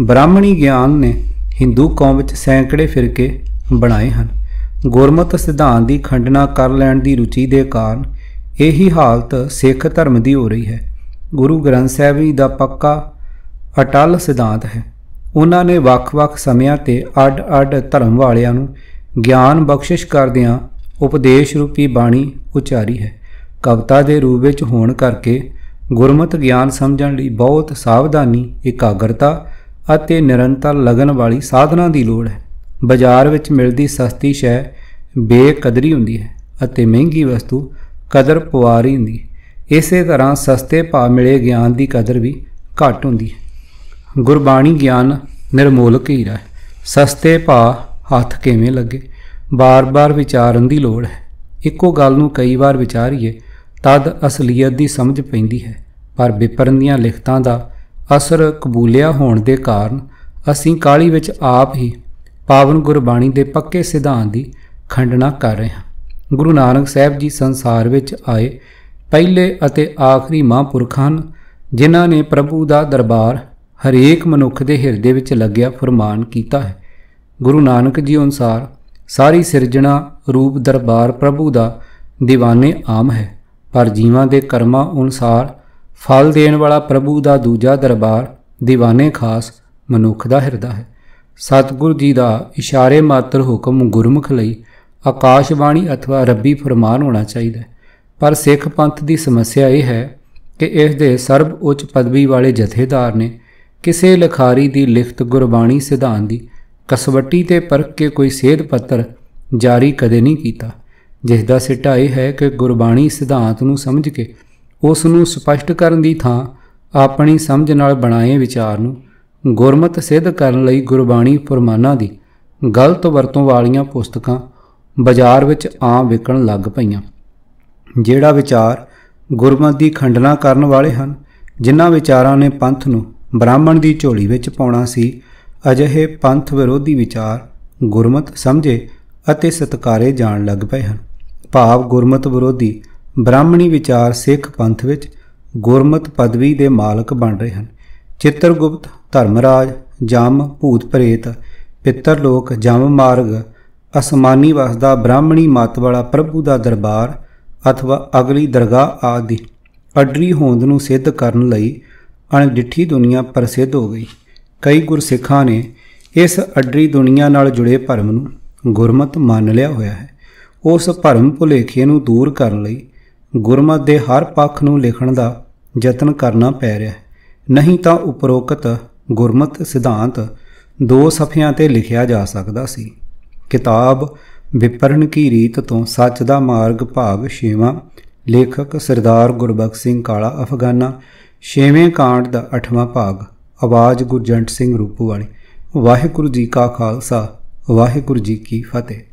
ਬ੍ਰਾਹਮਣੀ ਗਿਆਨ ਨੇ ਹਿੰਦੂ ਕੌਮ ਵਿੱਚ ਸੈਂਕੜੇ ਫਿਰਕੇ ਬਣਾਏ ਹਨ ਗੁਰਮਤ ਸਿਧਾਂਤ ਦੀ ਖੰਡਨਾ ਕਰ ਲੈਣ ਦੀ ਰੁਚੀ ਦੇ ਕਾਰਨ ਇਹੀ ਹਾਲਤ ਸਿੱਖ ਧਰਮ ਦੀ ਹੋ ਰਹੀ ਹੈ ਗੁਰੂ ਗ੍ਰੰਥ ਸਾਹਿਬ ਜੀ ਦਾ ਪੱਕਾ ਅਟਲ ਸਿਧਾਂਤ ਹੈ ਉਹਨਾਂ ਨੇ ਵੱਖ-ਵੱਖ ਸਮਿਆਂ ਤੇ ਅੱਡ-ਅੱਡ ਧਰਮ ਵਾਲਿਆਂ ਨੂੰ ਗਿਆਨ ਬਖਸ਼ਿਸ਼ ਕਰਦਿਆਂ ਉਪਦੇਸ਼ ਰੂਪੀ ਬਾਣੀ ਉਚਾਰੀ ਹੈ ਕਵਤਾ ਦੇ ਰੂਪ ਵਿੱਚ ਹੋਣ ਕਰਕੇ ਗੁਰਮਤ ਗਿਆਨ ਸਮਝਣ ਲਈ ਬਹੁਤ ਸਾਵਧਾਨੀ ਇਕਾਗਰਤਾ ਅਤੇ ਨਿਰੰਤਰ ਲਗਨ ਵਾਲੀ ਸਾਧਨਾ ਦੀ ਲੋੜ ਹੈ ਬਾਜ਼ਾਰ ਵਿੱਚ ਮਿਲਦੀ ਸਸਤੀ ਸ਼ੈ ਬੇਕਦਰੀ ਹੁੰਦੀ ਹੈ ਅਤੇ ਮਹਿੰਗੀ ਵਸਤੂ ਕਦਰ ਪਵਾਰੀ ਹੁੰਦੀ ਹੈ ਇਸੇ ਤਰ੍ਹਾਂ ਸਸਤੇ ਭਾਅ ਮਿਲੇ ਗਿਆਨ ਦੀ ਕਦਰ ਵੀ ਘੱਟ ਹੁੰਦੀ ਹੈ ਗੁਰਬਾਣੀ ਗਿਆਨ ਨਿਰਮੋਲਕ ਹੀ ਹੈ ਸਸਤੇ ਭਾਅ ਹੱਥ ਕਿਵੇਂ ਲੱਗੇ ਬਾਰ-ਬਾਰ ਵਿਚਾਰਨ ਦੀ ਲੋੜ ਹੈ ਇੱਕੋ ਗੱਲ ਨੂੰ ਕਈ ਵਾਰ ਵਿਚਾਰੀਏ ਤਦ ਅਸਲੀਅਤ ਦੀ ਸਮਝ ਪੈਂਦੀ ਹੈ ਪਰ ਵਿਪਰਨ ਦੀਆਂ ਲਿਖਤਾਂ ਦਾ ਅਸਰ ਕਬੂਲਿਆ ਹੋਣ ਦੇ ਕਾਰਨ ਅਸੀਂ ਕਾਲੀ ਵਿੱਚ ਆਪ ਹੀ ਪਾਵਨ ਗੁਰਬਾਣੀ ਦੇ ਪੱਕੇ ਸਿਧਾਂਤ ਦੀ ਖੰਡਨਾ ਕਰ ਰਹੇ ਹਾਂ ਗੁਰੂ ਨਾਨਕ ਸਾਹਿਬ ਜੀ ਸੰਸਾਰ ਵਿੱਚ ਆਏ ਪਹਿਲੇ ਅਤੇ ਆਖਰੀ ਮਹਾਂਪੁਰਖ ਹਨ ਜਿਨ੍ਹਾਂ ਨੇ ਪ੍ਰਭੂ ਦਾ ਦਰਬਾਰ ਹਰੇਕ ਮਨੁੱਖ ਦੇ ਹਿਰਦੇ ਵਿੱਚ ਲੱਗਿਆ ਫਰਮਾਨ ਕੀਤਾ ਹੈ ਗੁਰੂ ਨਾਨਕ ਜੀ ਅਨੁਸਾਰ ਸਾਰੀ ਸਿਰਜਣਾ ਰੂਪ ਦਰਬਾਰ ਪ੍ਰਭੂ ਦਾ دیਵਾਨੇ ਆਮ ਹੈ ਪਰ ਜੀਵਾਂ ਦੇ ਕਰਮਾਂ ਅਨੁਸਾਰ ਫਲ ਦੇਣ ਵਾਲਾ ਪ੍ਰਭੂ ਦਾ ਦੂਜਾ ਦਰਬਾਰ دیਵਾਨੇ ਖਾਸ ਮਨੁੱਖ ਦਾ ਹਿਰਦਾ ਹੈ ਸਤਿਗੁਰ ਜੀ ਦਾ ਇਸ਼ਾਰੇ ਮਾਤਰ ਹੁਕਮ ਗੁਰਮੁਖ ਲਈ ਆਕਾਸ਼ ਬਾਣੀ ਅਥਵਾ ਰੱਬੀ ਫਰਮਾਨ ਹੋਣਾ ਚਾਹੀਦਾ ਪਰ ਸਿੱਖ ਪੰਥ ਦੀ ਸਮੱਸਿਆ ਇਹ ਹੈ ਕਿ ਇਸ ਦੇ ਸਰਬ ਉੱਚ ਪਦਵੀ ਵਾਲੇ ਜਥੇਦਾਰ ਨੇ ਕਿਸੇ ਲਖਾਰੀ ਦੀ ਲਿਖਤ ਗੁਰਬਾਣੀ ਸਿਧਾਂਤ ਦੀ ਕਸਵੱਟੀ ਤੇ ਪਰਖ ਕੇ ਕੋਈ ਸੇਧ ਪੱਤਰ ਜਾਰੀ ਕਦੇ ਨਹੀਂ ਕੀਤਾ ਜਿਸ ਦਾ ਸਿੱਟਾ ਇਹ ਹੈ ਕਿ ਗੁਰਬਾਣੀ ਸਿਧਾਂਤ ਨੂੰ ਸਮਝ ਕੇ ਉਸ ਨੂੰ ਸਪਸ਼ਟ ਕਰਨ ਦੀ ਥਾਂ ਆਪਣੀ ਸਮਝ ਨਾਲ ਬਣਾਏ ਵਿਚਾਰ ਨੂੰ ਗੁਰਮਤ ਸਿੱਧ ਕਰਨ ਲਈ ਗੁਰਬਾਣੀ ਫਰਮਾਨਾਂ ਦੀ ਗਲਤ ਵਰਤੋਂ ਵਾਲੀਆਂ ਪੁਸਤਕਾਂ ਬਾਜ਼ਾਰ ਵਿੱਚ ਆਮ ਵਿਕਣ ਲੱਗ ਪਈਆਂ ਜਿਹੜਾ ਵਿਚਾਰ ਗੁਰਮਤ ਦੀ ਖੰਡਨਾ ਕਰਨ ਵਾਲੇ ਹਨ ਜਿਨ੍ਹਾਂ ਵਿਚਾਰਾਂ ਨੇ ਪੰਥ ਨੂੰ ਬ੍ਰਾਹਮਣ ਦੀ ਝੋਲੀ ਵਿੱਚ ਪਾਉਣਾ ਸੀ ਅਜਿਹੇ ਪੰਥ ਵਿਰੋਧੀ ਵਿਚਾਰ ਗੁਰਮਤ ਸਮਝੇ ਅਤੇ ਸਤਕਾਰੇ ਜਾਣ ਲੱਗ ਪਏ ਹਨ ਭਾਵ ਗੁਰਮਤ ਵਿਰੋਧੀ ਬ੍ਰਾਹਮਣੀ ਵਿਚਾਰ ਸਿੱਖ ਪੰਥ ਵਿੱਚ ਗੁਰਮਤ ਪਦਵੀ ਦੇ ਮਾਲਕ ਬਣ ਰਹੇ ਹਨ ਚਿੱਤਰਗੁਪਤ ਧਰਮਰਾਜ ਜਮ ਭੂਤ ਪ੍ਰੇਤ ਪਿੱਤਰ ਲੋਕ ਜਮ ਮਾਰਗ ਅਸਮਾਨੀ ਵਸਦਾ ਬ੍ਰਾਹਮਣੀ ਮਤ ਵਾਲਾ ਪ੍ਰਭੂ ਦਾ ਦਰਬਾਰ ਅਥਵਾ ਅਗਲੀ ਦਰਗਾਹ ਆਦਿ ਅਡਰੀ ਹੋਂਦ ਨੂੰ ਸਿੱਧ ਕਰਨ ਲਈ ਅਣਡਿੱਠੀ ਦੁਨੀਆ ਪ੍ਰਸਿੱਧ ਹੋ ਗਈ ਕਈ ਗੁਰਸਿੱਖਾਂ ਨੇ ਇਸ ਅਡਰੀ ਦੁਨੀਆ ਨਾਲ ਜੁੜੇ ਭਰਮ ਨੂੰ ਗੁਰਮਤ ਮੰਨ ਲਿਆ ਹੋਇਆ ਹੈ ਉਸ ਭਰਮ ਭੁਲੇਖੇ ਨੂੰ ਦੂਰ ਕਰਨ ਲਈ ਗੁਰਮਤ ਦੇ ਹਰ ਪੱਖ ਨੂੰ ਲਿਖਣ ਦਾ ਯਤਨ ਕਰਨਾ ਪੈ ਰਿਹਾ ਨਹੀਂ ਤਾਂ ਉਪਰੋਕਤ ਗੁਰਮਤ ਸਿਧਾਂਤ ਦੋ ਸਫ਼ਿਆਂ ਤੇ ਲਿਖਿਆ ਜਾ ਸਕਦਾ ਸੀ ਕਿਤਾਬ ਵਿਪਰਨ ਕੀ ਰੀਤ ਤੋਂ ਸੱਚ ਦਾ ਮਾਰਗ ਭਾਗ 6ਵਾਂ ਲੇਖਕ ਸਰਦਾਰ ਗੁਰਬਖਸ਼ ਸਿੰਘ ਕਾਲਾ ਅਫਗਾਨਾ 6ਵੇਂ ਕਾਂਡ ਦਾ 8ਵਾਂ ਭਾਗ ਆਵਾਜ਼ ਗੁਰਜੰਟ ਸਿੰਘ ਰੂਪੂ ਵਾਲੀ ਵਾਹਿਗੁਰੂ ਜੀ ਕਾ ਖਾਲਸਾ ਵਾਹਿਗੁਰੂ ਜੀ ਕੀ ਫਤਿਹ